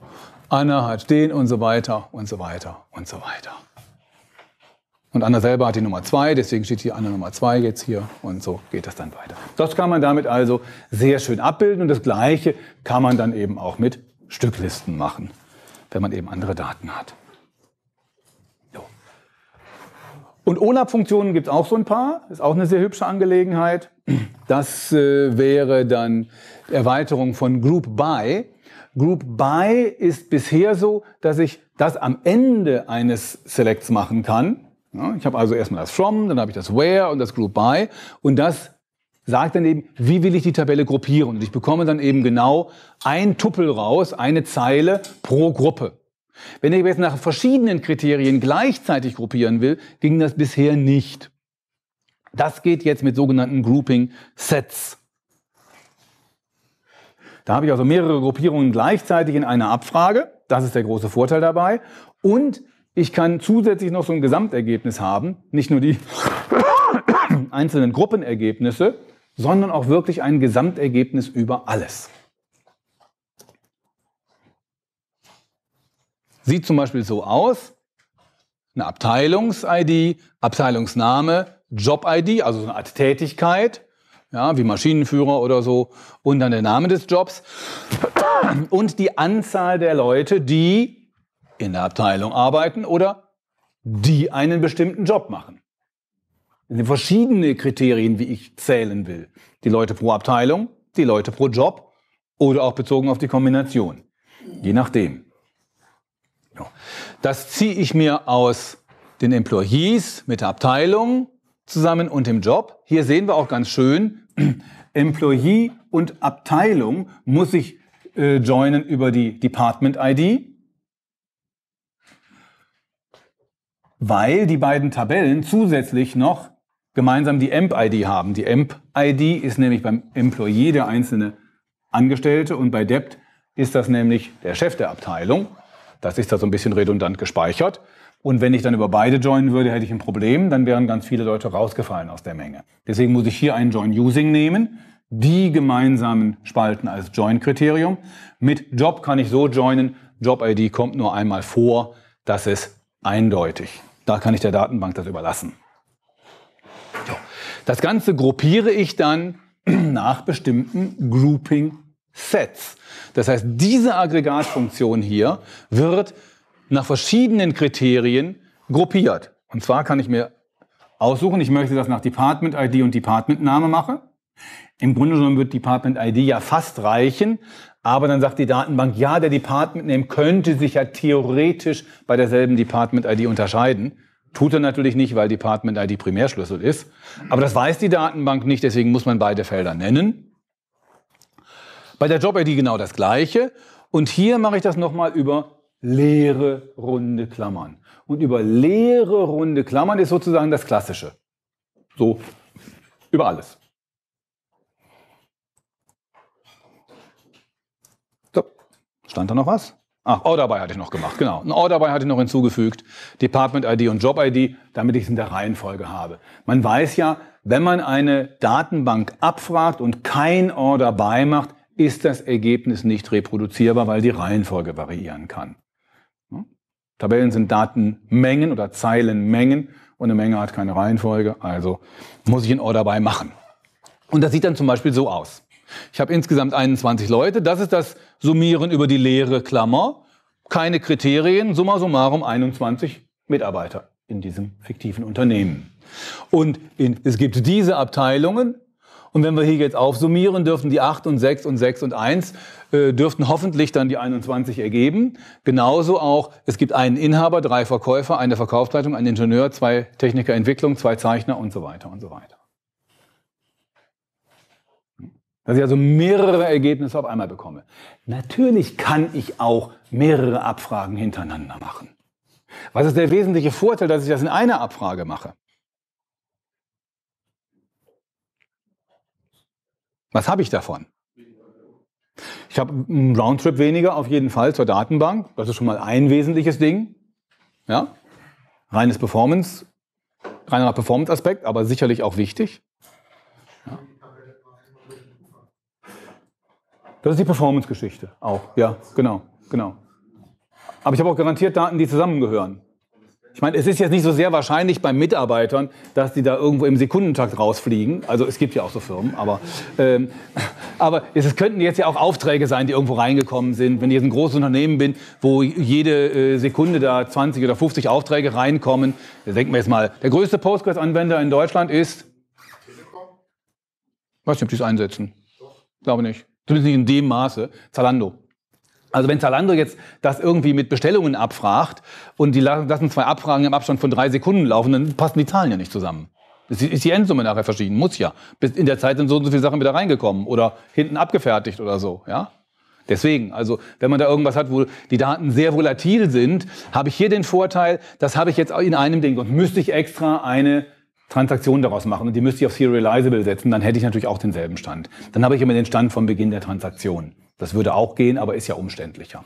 Anna hat den und so weiter und so weiter und so weiter. Und Anna selber hat die Nummer 2, deswegen steht hier Anna Nummer 2 jetzt hier und so geht das dann weiter. Das kann man damit also sehr schön abbilden und das gleiche kann man dann eben auch mit Stücklisten machen wenn man eben andere Daten hat. So. Und OLAP-Funktionen gibt es auch so ein paar, ist auch eine sehr hübsche Angelegenheit. Das äh, wäre dann Erweiterung von Group By. Group By ist bisher so, dass ich das am Ende eines Selects machen kann. Ja, ich habe also erstmal das From, dann habe ich das Where und das Group By und das sagt dann eben, wie will ich die Tabelle gruppieren? Und ich bekomme dann eben genau ein Tuppel raus, eine Zeile pro Gruppe. Wenn ich jetzt nach verschiedenen Kriterien gleichzeitig gruppieren will, ging das bisher nicht. Das geht jetzt mit sogenannten Grouping Sets. Da habe ich also mehrere Gruppierungen gleichzeitig in einer Abfrage. Das ist der große Vorteil dabei. Und ich kann zusätzlich noch so ein Gesamtergebnis haben, nicht nur die einzelnen Gruppenergebnisse, sondern auch wirklich ein Gesamtergebnis über alles. Sieht zum Beispiel so aus, eine Abteilungs-ID, Abteilungsname, Job-ID, also so eine Art Tätigkeit, ja, wie Maschinenführer oder so, und dann der Name des Jobs und die Anzahl der Leute, die in der Abteilung arbeiten oder die einen bestimmten Job machen. Es sind verschiedene Kriterien, wie ich zählen will. Die Leute pro Abteilung, die Leute pro Job oder auch bezogen auf die Kombination. Je nachdem. Das ziehe ich mir aus den Employees mit der Abteilung zusammen und dem Job. Hier sehen wir auch ganz schön, Employee und Abteilung muss ich äh, joinen über die Department ID, weil die beiden Tabellen zusätzlich noch gemeinsam die AMP-ID haben. Die AMP-ID ist nämlich beim Employee der einzelne Angestellte und bei Debt ist das nämlich der Chef der Abteilung. Das ist da so ein bisschen redundant gespeichert. Und wenn ich dann über beide joinen würde, hätte ich ein Problem, dann wären ganz viele Leute rausgefallen aus der Menge. Deswegen muss ich hier einen Join Using nehmen, die gemeinsamen Spalten als Join-Kriterium. Mit Job kann ich so joinen, Job-ID kommt nur einmal vor, das ist eindeutig. Da kann ich der Datenbank das überlassen. Das Ganze gruppiere ich dann nach bestimmten Grouping Sets. Das heißt, diese Aggregatfunktion hier wird nach verschiedenen Kriterien gruppiert. Und zwar kann ich mir aussuchen, ich möchte das nach Department ID und Department Name machen. Im Grunde genommen wird Department ID ja fast reichen, aber dann sagt die Datenbank, ja, der Department Name könnte sich ja theoretisch bei derselben Department ID unterscheiden. Tut er natürlich nicht, weil Department ID Primärschlüssel ist. Aber das weiß die Datenbank nicht, deswegen muss man beide Felder nennen. Bei der Job-ID genau das Gleiche. Und hier mache ich das nochmal über leere runde Klammern. Und über leere runde Klammern ist sozusagen das Klassische. So, über alles. So, stand da noch was? Ah, Order by hatte ich noch gemacht, genau. Ein Order by hatte ich noch hinzugefügt, Department ID und Job ID, damit ich es in der Reihenfolge habe. Man weiß ja, wenn man eine Datenbank abfragt und kein Order by macht, ist das Ergebnis nicht reproduzierbar, weil die Reihenfolge variieren kann. Tabellen sind Datenmengen oder Zeilenmengen und eine Menge hat keine Reihenfolge, also muss ich ein Order by machen. Und das sieht dann zum Beispiel so aus. Ich habe insgesamt 21 Leute. Das ist das summieren über die leere Klammer, keine Kriterien, summa summarum 21 Mitarbeiter in diesem fiktiven Unternehmen. Und in, es gibt diese Abteilungen, und wenn wir hier jetzt aufsummieren, dürften die 8 und 6 und 6 und 1, äh, dürften hoffentlich dann die 21 ergeben. Genauso auch, es gibt einen Inhaber, drei Verkäufer, eine Verkaufsleitung, einen Ingenieur, zwei Techniker Entwicklung, zwei Zeichner und so weiter und so weiter. Dass ich also mehrere Ergebnisse auf einmal bekomme. Natürlich kann ich auch mehrere Abfragen hintereinander machen. Was ist der wesentliche Vorteil, dass ich das in einer Abfrage mache? Was habe ich davon? Ich habe einen Roundtrip weniger auf jeden Fall zur Datenbank. Das ist schon mal ein wesentliches Ding. Ja? Reines Performance, reiner Performance-Aspekt, aber sicherlich auch wichtig. Das ist die Performance-Geschichte auch. Ja, genau, genau. Aber ich habe auch garantiert Daten, die zusammengehören. Ich meine, es ist jetzt nicht so sehr wahrscheinlich bei Mitarbeitern, dass die da irgendwo im Sekundentakt rausfliegen. Also es gibt ja auch so Firmen, aber, ähm, aber es, könnten jetzt ja auch Aufträge sein, die irgendwo reingekommen sind. Wenn ich jetzt ein großes Unternehmen bin, wo jede äh, Sekunde da 20 oder 50 Aufträge reinkommen, denken wir jetzt mal, der größte Postgres-Anwender in Deutschland ist... Telekom? Weiß nicht, ob die es einsetzen. Doch. Glaube nicht. Zumindest nicht in dem Maße. Zalando. Also wenn Zalando jetzt das irgendwie mit Bestellungen abfragt und die lassen zwei Abfragen im Abstand von drei Sekunden laufen, dann passen die Zahlen ja nicht zusammen. ist die Endsumme nachher verschieden, muss ja. Bis in der Zeit sind so und so viele Sachen wieder reingekommen oder hinten abgefertigt oder so, ja. Deswegen, also wenn man da irgendwas hat, wo die Daten sehr volatil sind, habe ich hier den Vorteil, das habe ich jetzt in einem Ding. Und müsste ich extra eine Transaktion daraus machen und die müsste ich auf Serializable setzen, dann hätte ich natürlich auch denselben Stand. Dann habe ich immer den Stand vom Beginn der Transaktion. Das würde auch gehen, aber ist ja umständlicher.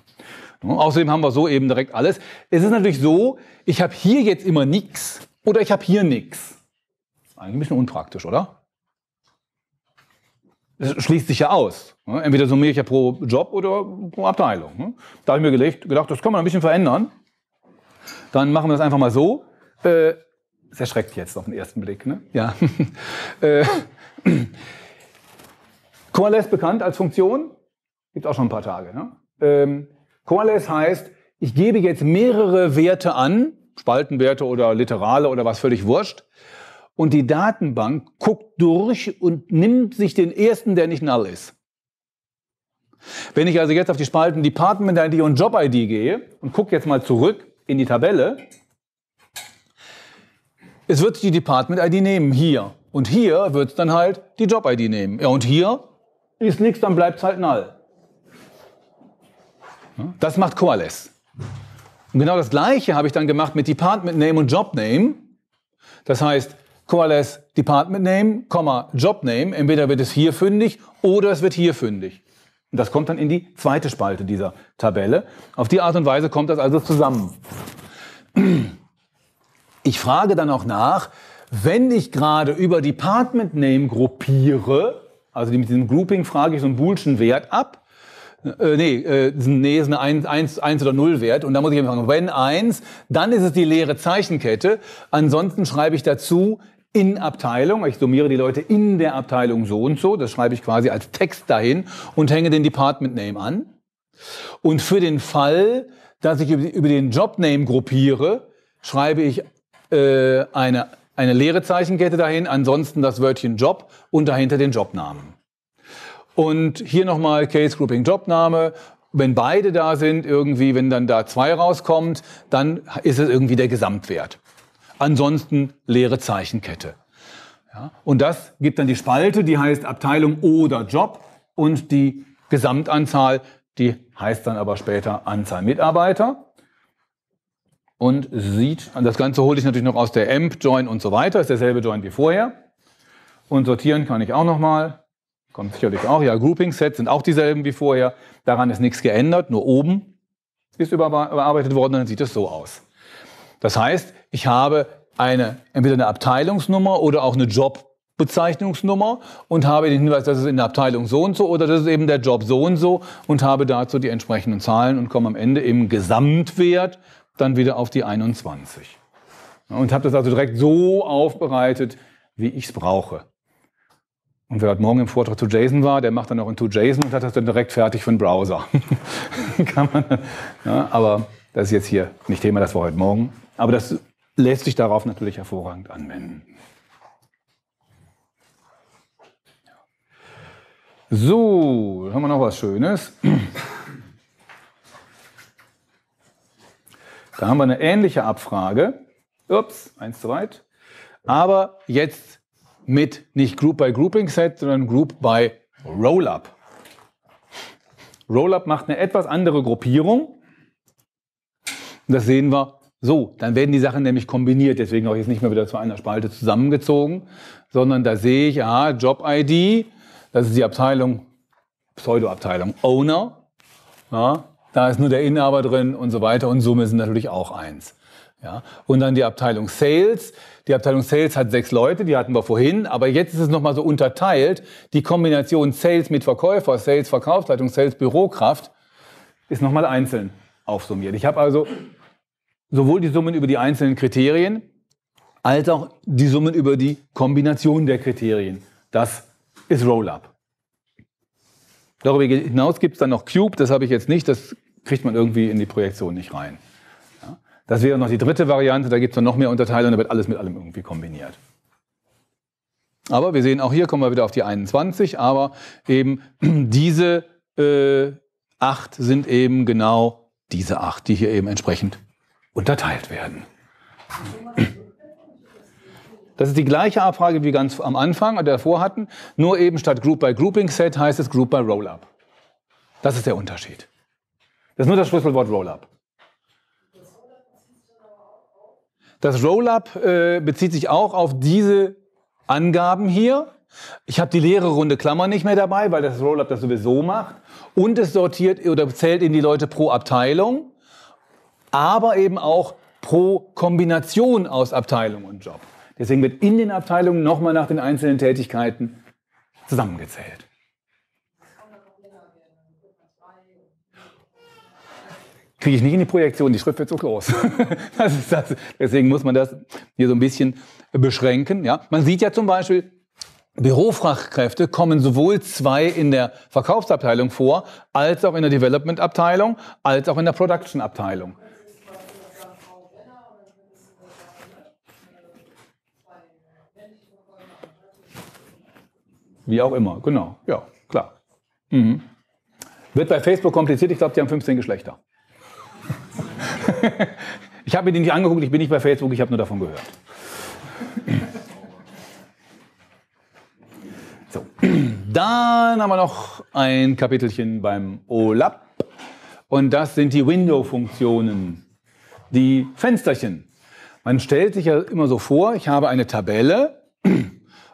Ne? Außerdem haben wir so eben direkt alles. Es ist natürlich so, ich habe hier jetzt immer nichts oder ich habe hier nichts. Eigentlich ein bisschen unpraktisch, oder? Das schließt sich ja aus. Ne? Entweder summiere ich ja pro Job oder pro Abteilung. Ne? Da habe ich mir gedacht, das kann man ein bisschen verändern. Dann machen wir das einfach mal so. Äh, das erschreckt jetzt auf den ersten Blick. Ne? Ja. Coalesce äh, bekannt als Funktion, gibt auch schon ein paar Tage. Ne? Ähm, Coalesce heißt, ich gebe jetzt mehrere Werte an, Spaltenwerte oder Literale oder was völlig wurscht, und die Datenbank guckt durch und nimmt sich den ersten, der nicht null ist. Wenn ich also jetzt auf die Spalten Department ID und Job ID gehe und gucke jetzt mal zurück in die Tabelle, es wird die Department-ID nehmen, hier. Und hier wird es dann halt die Job-ID nehmen. Ja, und hier ist nichts, dann bleibt es halt null. Das macht Coalesce. Und genau das gleiche habe ich dann gemacht mit Department Name und Job Name. Das heißt, Coalesce Department Name, Job Name. Entweder wird es hier fündig oder es wird hier fündig. Und das kommt dann in die zweite Spalte dieser Tabelle. Auf die Art und Weise kommt das also zusammen. Ich frage dann auch nach, wenn ich gerade über Department Name gruppiere, also mit diesem Grouping frage ich so einen Boolschen Wert ab, äh, nee, äh, nee, ist ein 1, 1 oder 0 Wert. Und da muss ich einfach sagen, wenn 1, dann ist es die leere Zeichenkette. Ansonsten schreibe ich dazu in Abteilung. Ich summiere die Leute in der Abteilung so und so. Das schreibe ich quasi als Text dahin und hänge den Department Name an. Und für den Fall, dass ich über den Job Name gruppiere, schreibe ich äh, eine, eine leere Zeichenkette dahin, ansonsten das Wörtchen Job und dahinter den Jobnamen. Und hier nochmal Case Grouping Jobname. Wenn beide da sind, irgendwie, wenn dann da zwei rauskommt, dann ist es irgendwie der Gesamtwert. Ansonsten leere Zeichenkette. Ja, und das gibt dann die Spalte, die heißt Abteilung oder Job und die Gesamtanzahl, die heißt dann aber später Anzahl Mitarbeiter und sieht, das Ganze hole ich natürlich noch aus der AMP-Join und so weiter, ist derselbe Join wie vorher. Und sortieren kann ich auch nochmal, kommt sicherlich auch, ja, Grouping-Sets sind auch dieselben wie vorher, daran ist nichts geändert, nur oben ist überarbeitet worden, dann sieht es so aus. Das heißt, ich habe eine, entweder eine Abteilungsnummer oder auch eine Jobbezeichnungsnummer und habe den Hinweis, das ist in der Abteilung so und so oder das ist eben der Job so und so und habe dazu die entsprechenden Zahlen und komme am Ende im Gesamtwert dann wieder auf die 21. Und habe das also direkt so aufbereitet, wie ich es brauche. Und wer heute Morgen im Vortrag zu JSON war, der macht dann auch in 2JSON und hat das dann direkt fertig für den Browser. Kann man, ja, aber das ist jetzt hier nicht Thema, das war heute Morgen. Aber das lässt sich darauf natürlich hervorragend anwenden. So, haben wir noch was Schönes. Da haben wir eine ähnliche Abfrage. Ups, eins zu weit. Aber jetzt mit nicht Group by Grouping Set, sondern Group by Rollup. Rollup macht eine etwas andere Gruppierung. Das sehen wir so, dann werden die Sachen nämlich kombiniert, deswegen auch jetzt nicht mehr wieder zu einer Spalte zusammengezogen, sondern da sehe ich, aha, Job-ID, das ist die Abteilung, Pseudo-Abteilung Owner, ja, da ist nur der Inhaber drin und so weiter und Summe sind natürlich auch eins. Ja. Und dann die Abteilung Sales. Die Abteilung Sales hat sechs Leute, die hatten wir vorhin, aber jetzt ist es nochmal so unterteilt. Die Kombination Sales mit Verkäufer, Sales Verkaufsleitung, Sales Bürokraft ist nochmal einzeln aufsummiert. Ich habe also sowohl die Summen über die einzelnen Kriterien als auch die Summen über die Kombination der Kriterien. Das ist Rollup. Darüber hinaus gibt es dann noch Cube, das habe ich jetzt nicht, das kriegt man irgendwie in die Projektion nicht rein. Ja? Das wäre noch die dritte Variante, da gibt es dann noch mehr Unterteilungen, da wird alles mit allem irgendwie kombiniert. Aber wir sehen auch hier, kommen wir wieder auf die 21, aber eben diese äh, 8 sind eben genau diese 8, die hier eben entsprechend unterteilt werden. Das ist die gleiche Abfrage wie ganz am Anfang und davor hatten, nur eben statt Group by Grouping Set heißt es Group by Rollup. Das ist der Unterschied. Das ist nur das Schlüsselwort Rollup. Das Rollup äh, bezieht sich auch auf diese Angaben hier. Ich habe die leere runde Klammer nicht mehr dabei, weil das Rollup das sowieso macht. Und es sortiert oder zählt in die Leute pro Abteilung, aber eben auch pro Kombination aus Abteilung und Job. Deswegen wird in den Abteilungen nochmal nach den einzelnen Tätigkeiten zusammengezählt. Kriege ich nicht in die Projektion, die Schrift wird so groß. das ist das. Deswegen muss man das hier so ein bisschen beschränken. Ja? Man sieht ja zum Beispiel, Bürofachkräfte kommen sowohl zwei in der Verkaufsabteilung vor, als auch in der Development-Abteilung, als auch in der Production-Abteilung. Wie auch immer, genau. Ja, klar. Mhm. Wird bei Facebook kompliziert. Ich glaube, die haben 15 Geschlechter. ich habe mir die nicht angeguckt. Ich bin nicht bei Facebook. Ich habe nur davon gehört. So. Dann haben wir noch ein Kapitelchen beim OLAP. Und das sind die Window-Funktionen, die Fensterchen. Man stellt sich ja immer so vor, ich habe eine Tabelle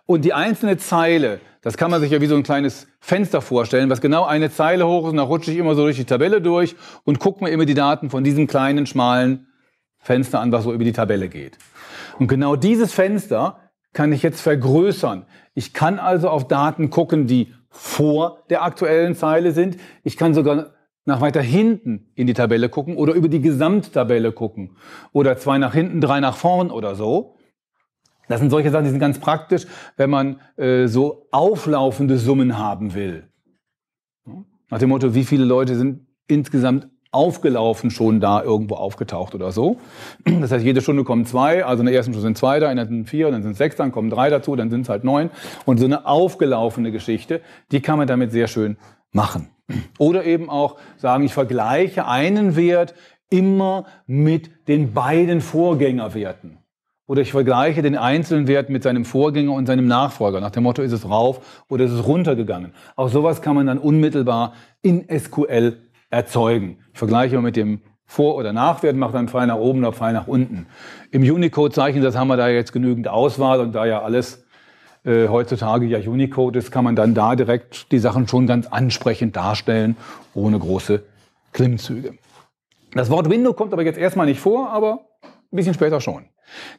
und die einzelne Zeile das kann man sich ja wie so ein kleines Fenster vorstellen, was genau eine Zeile hoch ist und da rutsche ich immer so durch die Tabelle durch und gucke mir immer die Daten von diesem kleinen, schmalen Fenster an, was so über die Tabelle geht. Und genau dieses Fenster kann ich jetzt vergrößern. Ich kann also auf Daten gucken, die vor der aktuellen Zeile sind. Ich kann sogar nach weiter hinten in die Tabelle gucken oder über die Gesamttabelle gucken oder zwei nach hinten, drei nach vorn oder so. Das sind solche Sachen, die sind ganz praktisch, wenn man äh, so auflaufende Summen haben will. Nach dem Motto, wie viele Leute sind insgesamt aufgelaufen schon da irgendwo aufgetaucht oder so. Das heißt, jede Stunde kommen zwei, also in der ersten Stunde sind zwei da, in der sind vier, dann sind sechs, dann kommen drei dazu, dann sind es halt neun. Und so eine aufgelaufene Geschichte, die kann man damit sehr schön machen. Oder eben auch sagen, ich vergleiche einen Wert immer mit den beiden Vorgängerwerten. Oder ich vergleiche den einzelnen Wert mit seinem Vorgänger und seinem Nachfolger. Nach dem Motto, ist es rauf oder ist es runtergegangen? Auch sowas kann man dann unmittelbar in SQL erzeugen. Ich vergleiche mit dem Vor- oder Nachwert, mache dann Pfeil nach oben oder Pfeil nach unten. Im unicode zeichen das haben wir da jetzt genügend Auswahl und da ja alles äh, heutzutage ja Unicode ist, kann man dann da direkt die Sachen schon ganz ansprechend darstellen, ohne große Klimmzüge. Das Wort Window kommt aber jetzt erstmal nicht vor, aber ein bisschen später schon.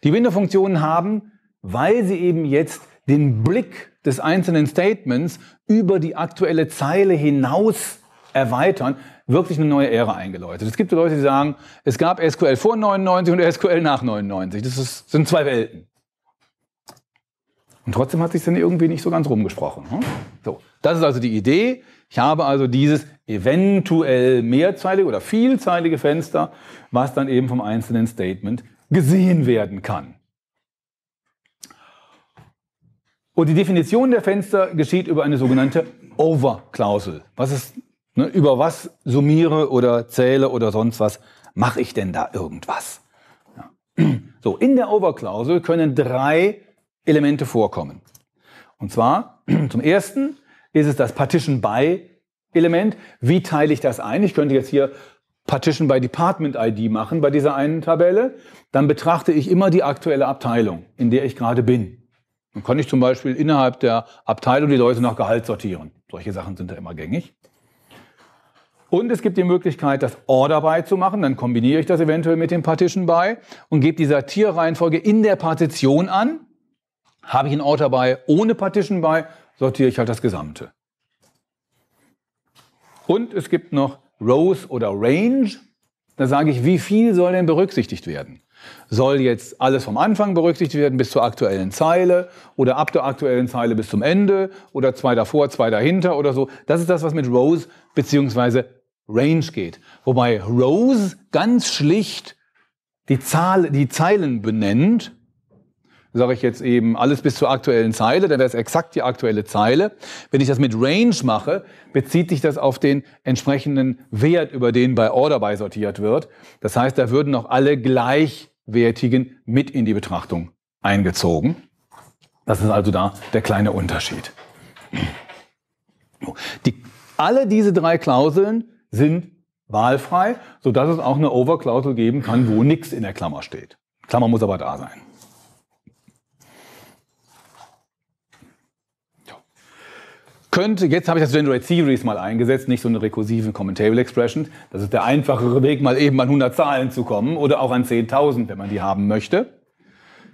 Die Window-Funktionen haben, weil sie eben jetzt den Blick des einzelnen Statements über die aktuelle Zeile hinaus erweitern, wirklich eine neue Ära eingeläutet. Es gibt Leute, die sagen, es gab SQL vor 99 und SQL nach 99. Das ist, sind zwei Welten. Und trotzdem hat sich dann irgendwie nicht so ganz rumgesprochen. Hm? So, das ist also die Idee. Ich habe also dieses eventuell mehrzeilige oder vielzeilige Fenster, was dann eben vom einzelnen Statement gesehen werden kann. Und die Definition der Fenster geschieht über eine sogenannte Over-Klausel. Was ist, ne, über was summiere oder zähle oder sonst was, mache ich denn da irgendwas? Ja. So, in der Over-Klausel können drei Elemente vorkommen. Und zwar zum ersten ist es das Partition by Element. Wie teile ich das ein? Ich könnte jetzt hier Partition by Department ID machen bei dieser einen Tabelle, dann betrachte ich immer die aktuelle Abteilung, in der ich gerade bin. Dann kann ich zum Beispiel innerhalb der Abteilung die Leute nach Gehalt sortieren. Solche Sachen sind da immer gängig. Und es gibt die Möglichkeit, das Order by zu machen. Dann kombiniere ich das eventuell mit dem Partition by und gebe die Sortierreihenfolge in der Partition an. Habe ich ein Order by ohne Partition by, sortiere ich halt das Gesamte. Und es gibt noch Rows oder Range, da sage ich, wie viel soll denn berücksichtigt werden? Soll jetzt alles vom Anfang berücksichtigt werden bis zur aktuellen Zeile oder ab der aktuellen Zeile bis zum Ende oder zwei davor, zwei dahinter oder so? Das ist das, was mit Rows bzw. Range geht. Wobei Rows ganz schlicht die, Zahl, die Zeilen benennt sage ich jetzt eben alles bis zur aktuellen Zeile, dann wäre es exakt die aktuelle Zeile. Wenn ich das mit Range mache, bezieht sich das auf den entsprechenden Wert, über den bei Order by sortiert wird. Das heißt, da würden auch alle gleichwertigen mit in die Betrachtung eingezogen. Das ist also da der kleine Unterschied. Die, alle diese drei Klauseln sind wahlfrei, sodass es auch eine Overklausel geben kann, wo nichts in der Klammer steht. Klammer muss aber da sein. könnte, jetzt habe ich das Generate Series mal eingesetzt, nicht so eine rekursive Common Table Expression. Das ist der einfachere Weg, mal eben an 100 Zahlen zu kommen oder auch an 10.000, wenn man die haben möchte.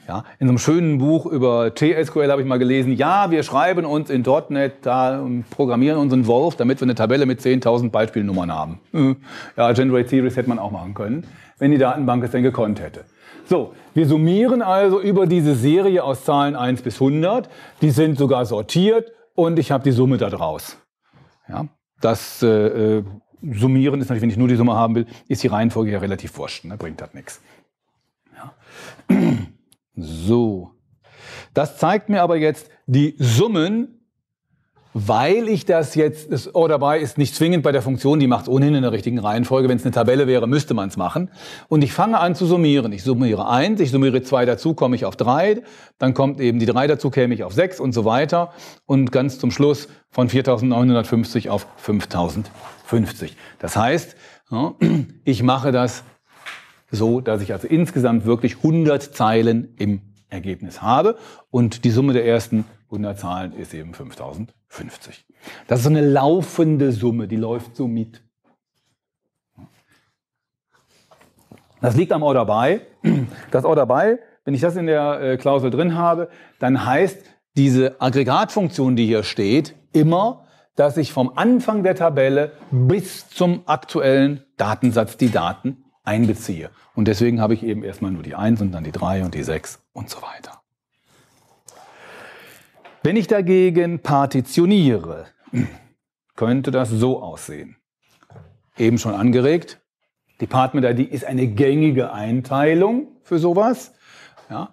Ja, in so einem schönen Buch über TSQL habe ich mal gelesen, ja, wir schreiben uns in .NET da und programmieren unseren Wolf, damit wir eine Tabelle mit 10.000 Beispielnummern haben. Äh, ja, Generate Series hätte man auch machen können, wenn die Datenbank es denn gekonnt hätte. So, wir summieren also über diese Serie aus Zahlen 1 bis 100. Die sind sogar sortiert und ich habe die Summe da draus. Ja, das äh, äh, Summieren ist natürlich, wenn ich nur die Summe haben will, ist die Reihenfolge ja relativ wurscht, ne? bringt das halt nichts. Ja. So. Das zeigt mir aber jetzt die Summen weil ich das jetzt, das O oh, dabei ist nicht zwingend bei der Funktion, die macht es ohnehin in der richtigen Reihenfolge. Wenn es eine Tabelle wäre, müsste man es machen. Und ich fange an zu summieren. Ich summiere 1, ich summiere 2 dazu, komme ich auf 3. dann kommt eben die 3 dazu, käme ich auf 6 und so weiter. Und ganz zum Schluss von 4.950 auf 5.050. Das heißt, ich mache das so, dass ich also insgesamt wirklich 100 Zeilen im Ergebnis habe und die Summe der ersten 100 ist eben 5050. Das ist so eine laufende Summe, die läuft so mit. Das liegt am Order by. Das Order by, wenn ich das in der äh, Klausel drin habe, dann heißt diese Aggregatfunktion, die hier steht, immer, dass ich vom Anfang der Tabelle bis zum aktuellen Datensatz die Daten einbeziehe. Und deswegen habe ich eben erstmal nur die 1 und dann die 3 und die 6 und so weiter. Wenn ich dagegen partitioniere, könnte das so aussehen. Eben schon angeregt, Department ID ist eine gängige Einteilung für sowas. Ja.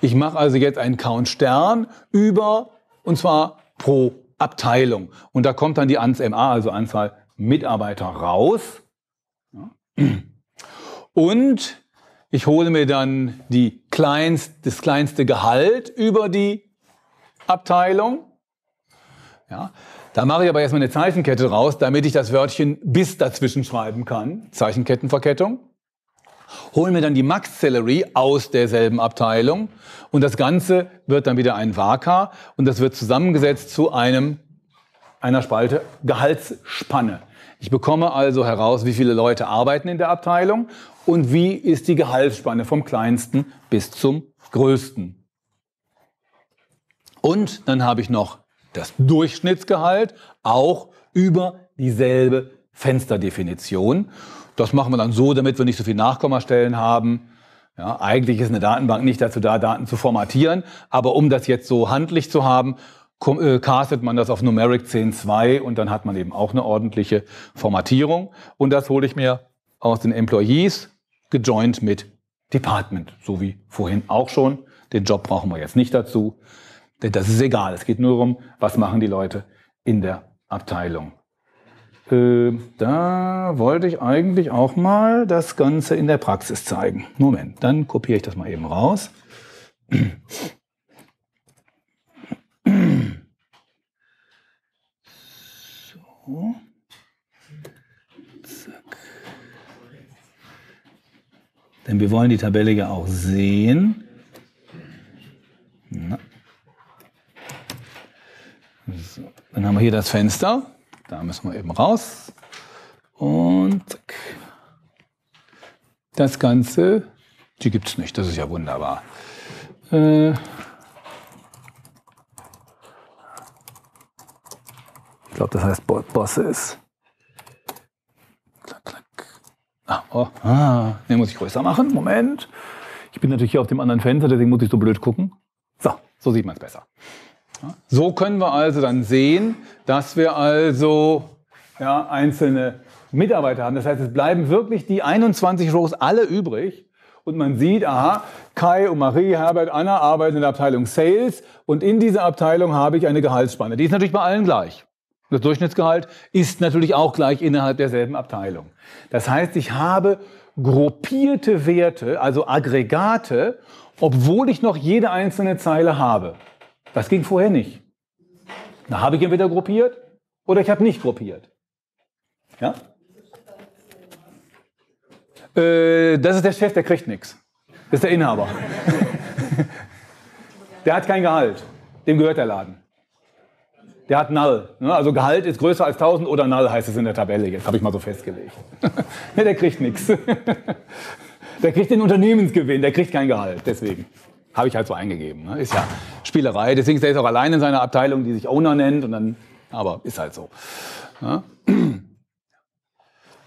Ich mache also jetzt einen Count Stern über, und zwar pro Abteilung. Und da kommt dann die ANS-MA, also Anzahl Mitarbeiter, raus. Ja. Und ich hole mir dann die kleinst, das kleinste Gehalt über die Abteilung. Ja, da mache ich aber erstmal eine Zeichenkette raus, damit ich das Wörtchen bis dazwischen schreiben kann. Zeichenkettenverkettung. Hol mir dann die Max Celery aus derselben Abteilung und das Ganze wird dann wieder ein VAKA und das wird zusammengesetzt zu einem, einer Spalte Gehaltsspanne. Ich bekomme also heraus, wie viele Leute arbeiten in der Abteilung und wie ist die Gehaltsspanne vom kleinsten bis zum größten. Und dann habe ich noch das Durchschnittsgehalt, auch über dieselbe Fensterdefinition. Das machen wir dann so, damit wir nicht so viele Nachkommastellen haben. Ja, eigentlich ist eine Datenbank nicht dazu da, Daten zu formatieren, aber um das jetzt so handlich zu haben, äh, castet man das auf Numeric 10.2 und dann hat man eben auch eine ordentliche Formatierung. Und das hole ich mir aus den Employees, gejoint mit Department, so wie vorhin auch schon. Den Job brauchen wir jetzt nicht dazu. Das ist egal. Es geht nur darum, was machen die Leute in der Abteilung. Äh, da wollte ich eigentlich auch mal das Ganze in der Praxis zeigen. Moment, dann kopiere ich das mal eben raus. So. Zack. Denn wir wollen die Tabelle ja auch sehen. Na. So, dann haben wir hier das Fenster. Da müssen wir eben raus. Und zack. das Ganze, die gibt es nicht, das ist ja wunderbar. Äh, ich glaube, das heißt Bo Bosses. Klack, klack. Ah, oh, ah, den muss ich größer machen. Moment. Ich bin natürlich hier auf dem anderen Fenster, deswegen muss ich so blöd gucken. So, so sieht man es besser. So können wir also dann sehen, dass wir also ja, einzelne Mitarbeiter haben. Das heißt, es bleiben wirklich die 21 Rows alle übrig. Und man sieht, aha, Kai und Marie, Herbert, Anna arbeiten in der Abteilung Sales und in dieser Abteilung habe ich eine Gehaltsspanne. Die ist natürlich bei allen gleich. Das Durchschnittsgehalt ist natürlich auch gleich innerhalb derselben Abteilung. Das heißt, ich habe gruppierte Werte, also Aggregate, obwohl ich noch jede einzelne Zeile habe. Das ging vorher nicht. Da habe ich entweder gruppiert oder ich habe nicht gruppiert. Ja? Äh, das ist der Chef, der kriegt nichts. Das ist der Inhaber. der hat kein Gehalt. Dem gehört der Laden. Der hat Null. Ne? Also Gehalt ist größer als 1000 oder Null heißt es in der Tabelle. Jetzt habe ich mal so festgelegt. Ne, der kriegt nichts. Der kriegt den Unternehmensgewinn, der kriegt kein Gehalt. Deswegen. Habe ich halt so eingegeben. Ne? Ist ja Spielerei. Deswegen ist er jetzt auch allein in seiner Abteilung, die sich Owner nennt. Und dann, aber ist halt so. Ne?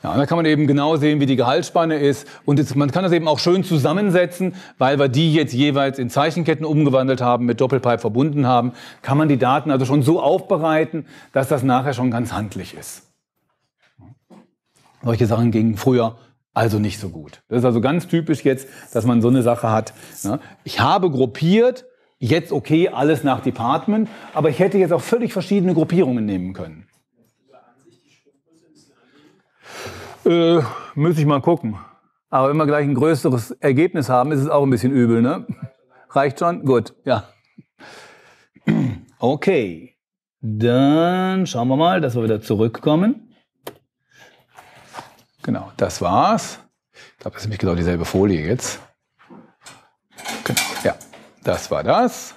Ja? Ja, da kann man eben genau sehen, wie die Gehaltsspanne ist. Und jetzt, man kann das eben auch schön zusammensetzen, weil wir die jetzt jeweils in Zeichenketten umgewandelt haben, mit Doppelpipe verbunden haben, kann man die Daten also schon so aufbereiten, dass das nachher schon ganz handlich ist. Solche Sachen gingen früher also nicht so gut. Das ist also ganz typisch jetzt, dass man so eine Sache hat. Ne? Ich habe gruppiert, jetzt okay, alles nach Department, aber ich hätte jetzt auch völlig verschiedene Gruppierungen nehmen können. Äh, müsste ich mal gucken. Aber wenn wir gleich ein größeres Ergebnis haben, ist es auch ein bisschen übel, ne? Reicht schon? Gut, ja. Okay. Dann schauen wir mal, dass wir wieder zurückkommen. Genau, das war's. Ich glaube, das ist nämlich genau dieselbe Folie jetzt. Genau, ja, das war das.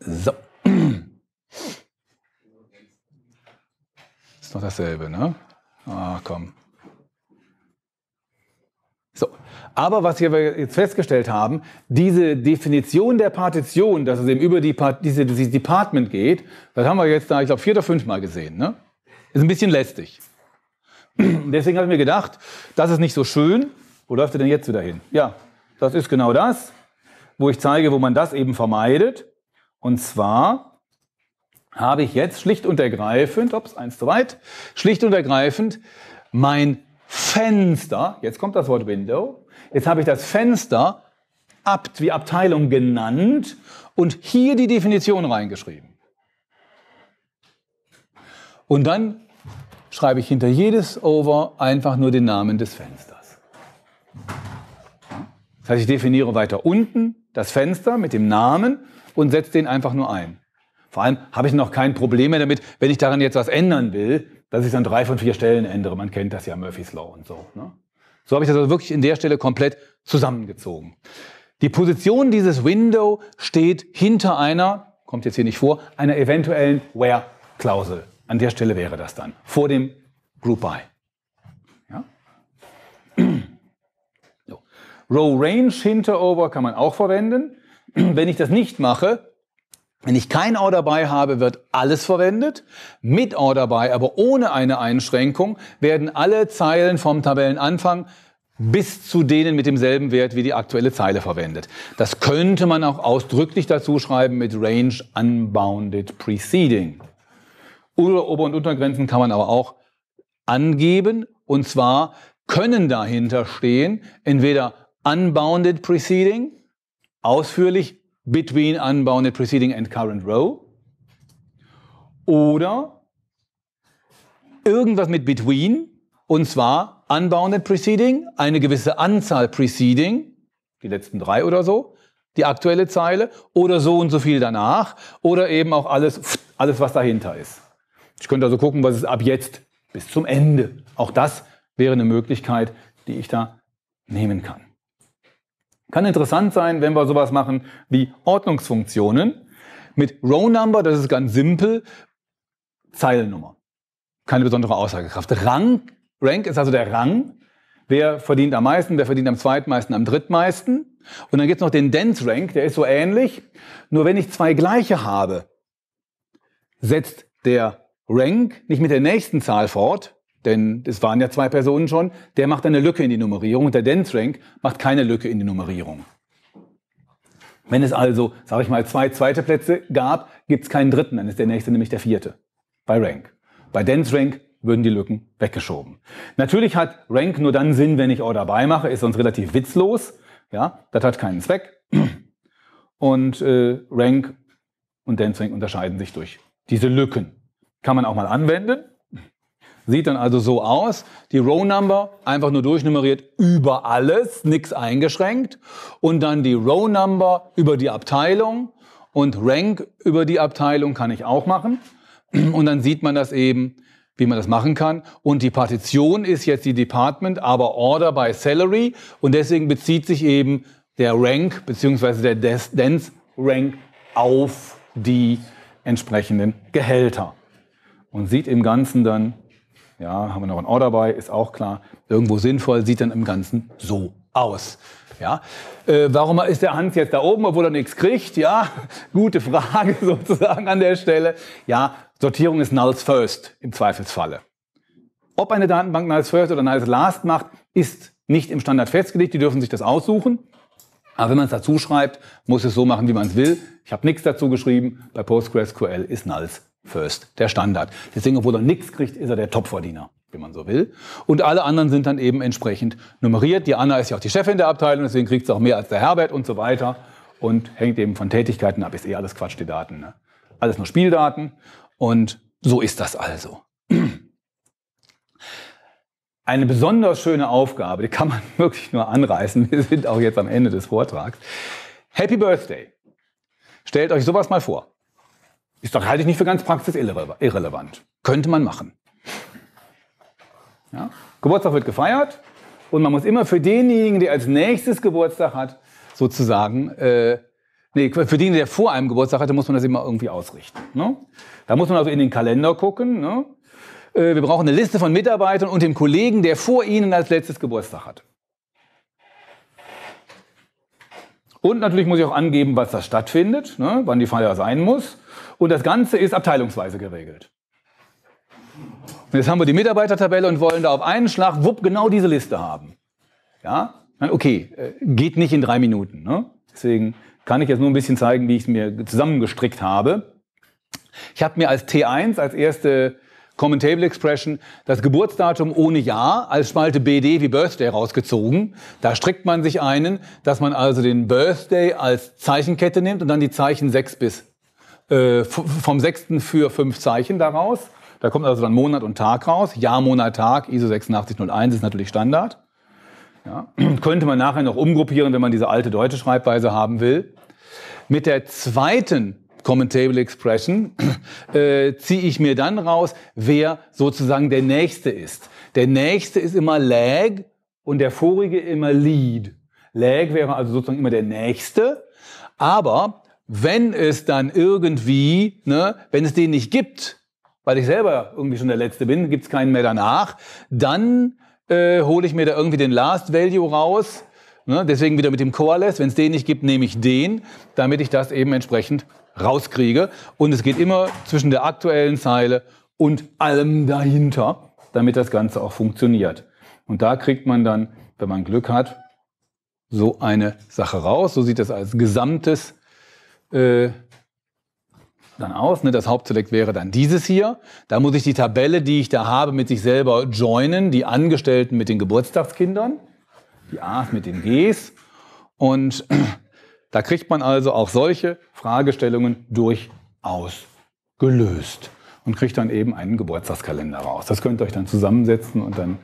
So. Ist noch dasselbe, ne? Ah, komm. Aber was wir jetzt festgestellt haben, diese Definition der Partition, dass es eben über die Part diese, dieses Department geht, das haben wir jetzt da, ich glaube, vier oder fünfmal gesehen. Ne? Ist ein bisschen lästig. Deswegen habe ich mir gedacht, das ist nicht so schön. Wo läuft er denn jetzt wieder hin? Ja, das ist genau das, wo ich zeige, wo man das eben vermeidet. Und zwar habe ich jetzt schlicht und ergreifend, ups, eins zu weit, schlicht und ergreifend mein Fenster, jetzt kommt das Wort Window, Jetzt habe ich das Fenster Abt wie Abteilung genannt und hier die Definition reingeschrieben. Und dann schreibe ich hinter jedes Over einfach nur den Namen des Fensters. Das heißt, ich definiere weiter unten das Fenster mit dem Namen und setze den einfach nur ein. Vor allem habe ich noch kein Problem mehr damit, wenn ich daran jetzt was ändern will, dass ich es an drei von vier Stellen ändere. Man kennt das ja, Murphy's Law und so. Ne? So habe ich das also wirklich in der Stelle komplett zusammengezogen. Die Position dieses Window steht hinter einer, kommt jetzt hier nicht vor, einer eventuellen Where-Klausel. An der Stelle wäre das dann, vor dem Group By. Ja? So. Row Range hinter Over kann man auch verwenden. Wenn ich das nicht mache, wenn ich kein Au dabei habe, wird alles verwendet. Mit Au dabei, aber ohne eine Einschränkung, werden alle Zeilen vom Tabellenanfang bis zu denen mit demselben Wert wie die aktuelle Zeile verwendet. Das könnte man auch ausdrücklich dazu schreiben mit Range Unbounded Preceding. Oder Ober- und Untergrenzen kann man aber auch angeben. Und zwar können dahinter stehen entweder Unbounded Preceding, ausführlich between unbounded preceding and current row oder irgendwas mit between und zwar unbounded preceding, eine gewisse Anzahl preceding, die letzten drei oder so, die aktuelle Zeile oder so und so viel danach oder eben auch alles, alles was dahinter ist. Ich könnte also gucken, was ist ab jetzt bis zum Ende. Auch das wäre eine Möglichkeit, die ich da nehmen kann. Kann interessant sein, wenn wir sowas machen wie Ordnungsfunktionen. Mit Row Number, das ist ganz simpel, Zeilennummer. Keine besondere Aussagekraft. Rang, Rank ist also der Rang. Wer verdient am meisten, wer verdient am zweitmeisten, am drittmeisten. Und dann gibt's noch den Dense Rank, der ist so ähnlich. Nur wenn ich zwei gleiche habe, setzt der Rank nicht mit der nächsten Zahl fort, denn es waren ja zwei Personen schon. Der macht eine Lücke in die Nummerierung und der Rank macht keine Lücke in die Nummerierung. Wenn es also, sage ich mal, zwei zweite Plätze gab, gibt es keinen dritten, dann ist der nächste nämlich der vierte. Bei Rank. Bei Dance-Rank würden die Lücken weggeschoben. Natürlich hat Rank nur dann Sinn, wenn ich Order beimache, ist sonst relativ witzlos. Ja, das hat keinen Zweck. Und äh, Rank und Dance-Rank unterscheiden sich durch diese Lücken. Kann man auch mal anwenden, Sieht dann also so aus. Die Row Number einfach nur durchnummeriert über alles, nichts eingeschränkt. Und dann die Row Number über die Abteilung und Rank über die Abteilung kann ich auch machen. Und dann sieht man das eben, wie man das machen kann. Und die Partition ist jetzt die Department, aber Order by Salary. Und deswegen bezieht sich eben der Rank bzw. der Dance Rank auf die entsprechenden Gehälter. Und sieht im Ganzen dann ja, haben wir noch ein Order bei, ist auch klar. Irgendwo sinnvoll, sieht dann im Ganzen so aus. Ja, äh, warum ist der Hans jetzt da oben, obwohl er nichts kriegt? Ja, gute Frage sozusagen an der Stelle. Ja, Sortierung ist Nulls First im Zweifelsfalle. Ob eine Datenbank Nulls First oder Nulls Last macht, ist nicht im Standard festgelegt. Die dürfen sich das aussuchen. Aber wenn man es dazu schreibt, muss es so machen, wie man es will. Ich habe nichts dazu geschrieben. Bei PostgreSQL ist Nulls First, der Standard. Deswegen, obwohl er nichts kriegt, ist er der Topverdiener, wenn man so will. Und alle anderen sind dann eben entsprechend nummeriert. Die Anna ist ja auch die Chefin der Abteilung, deswegen kriegt sie auch mehr als der Herbert und so weiter. Und hängt eben von Tätigkeiten ab. Ist eh alles Quatsch, die Daten. Ne? Alles nur Spieldaten. Und so ist das also. Eine besonders schöne Aufgabe, die kann man wirklich nur anreißen. Wir sind auch jetzt am Ende des Vortrags. Happy Birthday. Stellt euch sowas mal vor. Ist doch, halte ich nicht für ganz praxisirrelevant. Könnte man machen. Ja? Geburtstag wird gefeiert und man muss immer für denjenigen, der als nächstes Geburtstag hat, sozusagen, äh, nee, für den, der vor einem Geburtstag hatte, muss man das immer irgendwie ausrichten. Ne? Da muss man also in den Kalender gucken. Ne? Äh, wir brauchen eine Liste von Mitarbeitern und dem Kollegen, der vor ihnen als letztes Geburtstag hat. Und natürlich muss ich auch angeben, was da stattfindet, ne? wann die Feier sein muss. Und das Ganze ist abteilungsweise geregelt. jetzt haben wir die Mitarbeitertabelle und wollen da auf einen Schlag, wupp, genau diese Liste haben. Ja? Okay, äh, geht nicht in drei Minuten. Ne? Deswegen kann ich jetzt nur ein bisschen zeigen, wie ich es mir zusammengestrickt habe. Ich habe mir als T1, als erste Common Table Expression, das Geburtsdatum ohne Jahr als Spalte BD wie Birthday rausgezogen. Da strickt man sich einen, dass man also den Birthday als Zeichenkette nimmt und dann die Zeichen 6 bis äh, vom sechsten für fünf Zeichen daraus. Da kommt also dann Monat und Tag raus. Jahr, Monat, Tag, ISO 8601 ist natürlich Standard. Ja. Könnte man nachher noch umgruppieren, wenn man diese alte deutsche Schreibweise haben will. Mit der zweiten Commentable Expression äh, ziehe ich mir dann raus, wer sozusagen der Nächste ist. Der Nächste ist immer Lag und der vorige immer Lead. Lag wäre also sozusagen immer der Nächste. Aber wenn es dann irgendwie, ne, wenn es den nicht gibt, weil ich selber irgendwie schon der Letzte bin, gibt's keinen mehr danach, dann äh, hole ich mir da irgendwie den Last Value raus. Ne, deswegen wieder mit dem Coalesce, wenn es den nicht gibt, nehme ich den, damit ich das eben entsprechend rauskriege. Und es geht immer zwischen der aktuellen Zeile und allem dahinter, damit das Ganze auch funktioniert. Und da kriegt man dann, wenn man Glück hat, so eine Sache raus. So sieht das als gesamtes äh, dann aus. Ne? Das Hauptselect wäre dann dieses hier. Da muss ich die Tabelle, die ich da habe, mit sich selber joinen. Die Angestellten mit den Geburtstagskindern, die A's mit den G's. Und da kriegt man also auch solche Fragestellungen durchaus gelöst und kriegt dann eben einen Geburtstagskalender raus. Das könnt ihr euch dann zusammensetzen und dann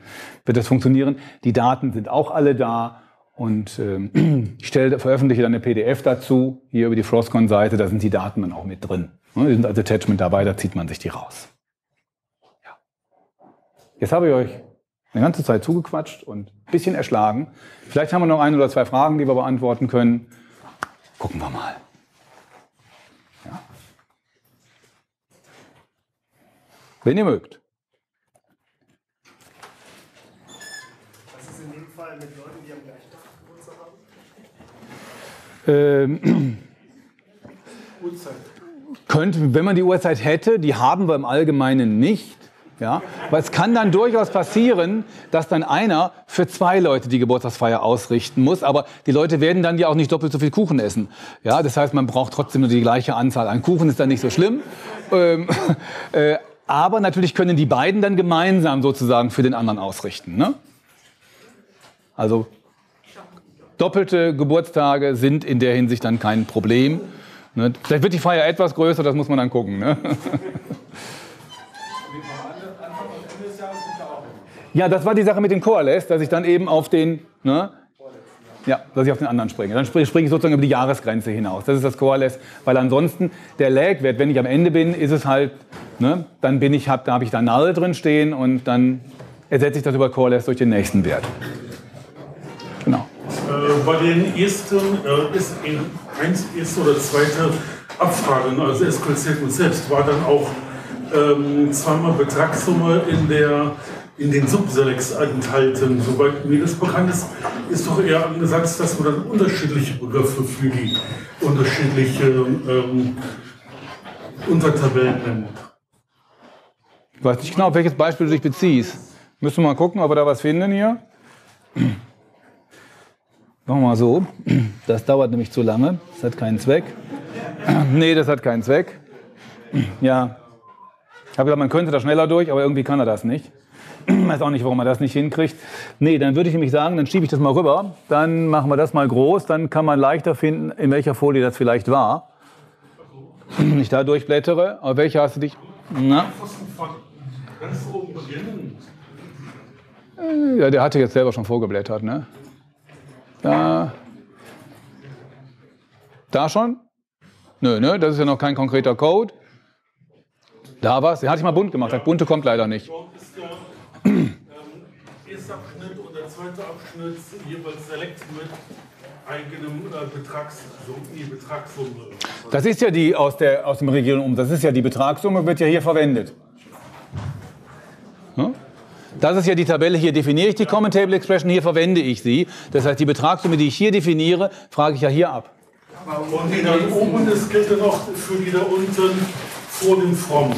wird das funktionieren. Die Daten sind auch alle da. Und ähm, ich stelle, veröffentliche dann eine PDF dazu, hier über die Frostcon-Seite, da sind die Daten dann auch mit drin. Ne, die sind als Attachment dabei, da zieht man sich die raus. Ja. Jetzt habe ich euch eine ganze Zeit zugequatscht und ein bisschen erschlagen. Vielleicht haben wir noch ein oder zwei Fragen, die wir beantworten können. Gucken wir mal. Ja. Wenn ihr mögt. Ähm, könnte, wenn man die Uhrzeit hätte, die haben wir im Allgemeinen nicht. Ja? Weil es kann dann durchaus passieren, dass dann einer für zwei Leute die Geburtstagsfeier ausrichten muss. Aber die Leute werden dann ja auch nicht doppelt so viel Kuchen essen. Ja? Das heißt, man braucht trotzdem nur die gleiche Anzahl an Kuchen, ist dann nicht so schlimm. Ähm, äh, aber natürlich können die beiden dann gemeinsam sozusagen für den anderen ausrichten. Ne? Also doppelte Geburtstage sind in der Hinsicht dann kein Problem. Ne? Vielleicht wird die Feier etwas größer, das muss man dann gucken. Ne? Ja, das war die Sache mit dem Coalesce, dass ich dann eben auf den, ne? ja, dass ich auf den anderen springe. Dann springe spring ich sozusagen über die Jahresgrenze hinaus. Das ist das Coalesce, weil ansonsten der Lagwert, wenn ich am Ende bin, ist es halt, ne? dann bin ich, hab, da habe ich da Null drin stehen und dann ersetze ich das über Coalesce durch den nächsten Wert. Genau äh, bei den ersten äh, ist in eins, erste oder zweite Abfragen, also SQL-Statement selbst, war dann auch ähm, zweimal Betragssumme in der in den Subselects enthalten. Soweit mir das bekannt ist, ist doch eher angesagt, dass man dann unterschiedliche Begriffe für die unterschiedliche ähm, Untertabellen nennt. Ich weiß nicht genau, auf welches Beispiel du dich beziehst. Müssen wir mal gucken, ob wir da was finden hier. Machen wir mal so. Das dauert nämlich zu lange. Das hat keinen Zweck. nee, das hat keinen Zweck. ja. Ich habe gedacht, man könnte da schneller durch, aber irgendwie kann er das nicht. Ich Weiß auch nicht, warum er das nicht hinkriegt. Nee, dann würde ich nämlich sagen, dann schiebe ich das mal rüber. Dann machen wir das mal groß. Dann kann man leichter finden, in welcher Folie das vielleicht war. ich da durchblättere. Aber welche hast du dich? Na? Ja, der hatte jetzt selber schon vorgeblättert, ne? Da. Da schon? Nö, ne? Das ist ja noch kein konkreter Code. Da war es. Den hatte ich mal bunt gemacht. Ja. Das bunte kommt leider nicht. Ähm, erster Abschnitt und der zweite Abschnitt jeweils Select mit eigenem äh, Betragssumme. Das ist ja die aus, der, aus dem Regierung um. Das ist ja die Betragssumme, wird ja hier verwendet. Hm? Das ist ja die Tabelle, hier definiere ich die Common Table Expression, hier verwende ich sie. Das heißt, die Betragssumme, die ich hier definiere, frage ich ja hier ab. Und die da oben, das gilt ja noch für die da unten vor dem From.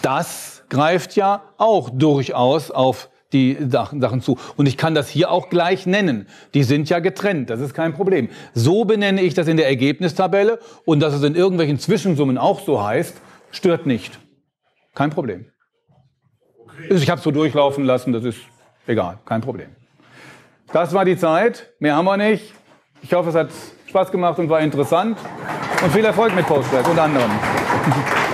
Das greift ja auch durchaus auf die Sachen zu. Und ich kann das hier auch gleich nennen. Die sind ja getrennt, das ist kein Problem. So benenne ich das in der Ergebnistabelle und dass es in irgendwelchen Zwischensummen auch so heißt, stört nicht. Kein Problem. Ich habe es so durchlaufen lassen, das ist egal, kein Problem. Das war die Zeit, mehr haben wir nicht. Ich hoffe, es hat Spaß gemacht und war interessant. Und viel Erfolg mit Postwerk und anderen.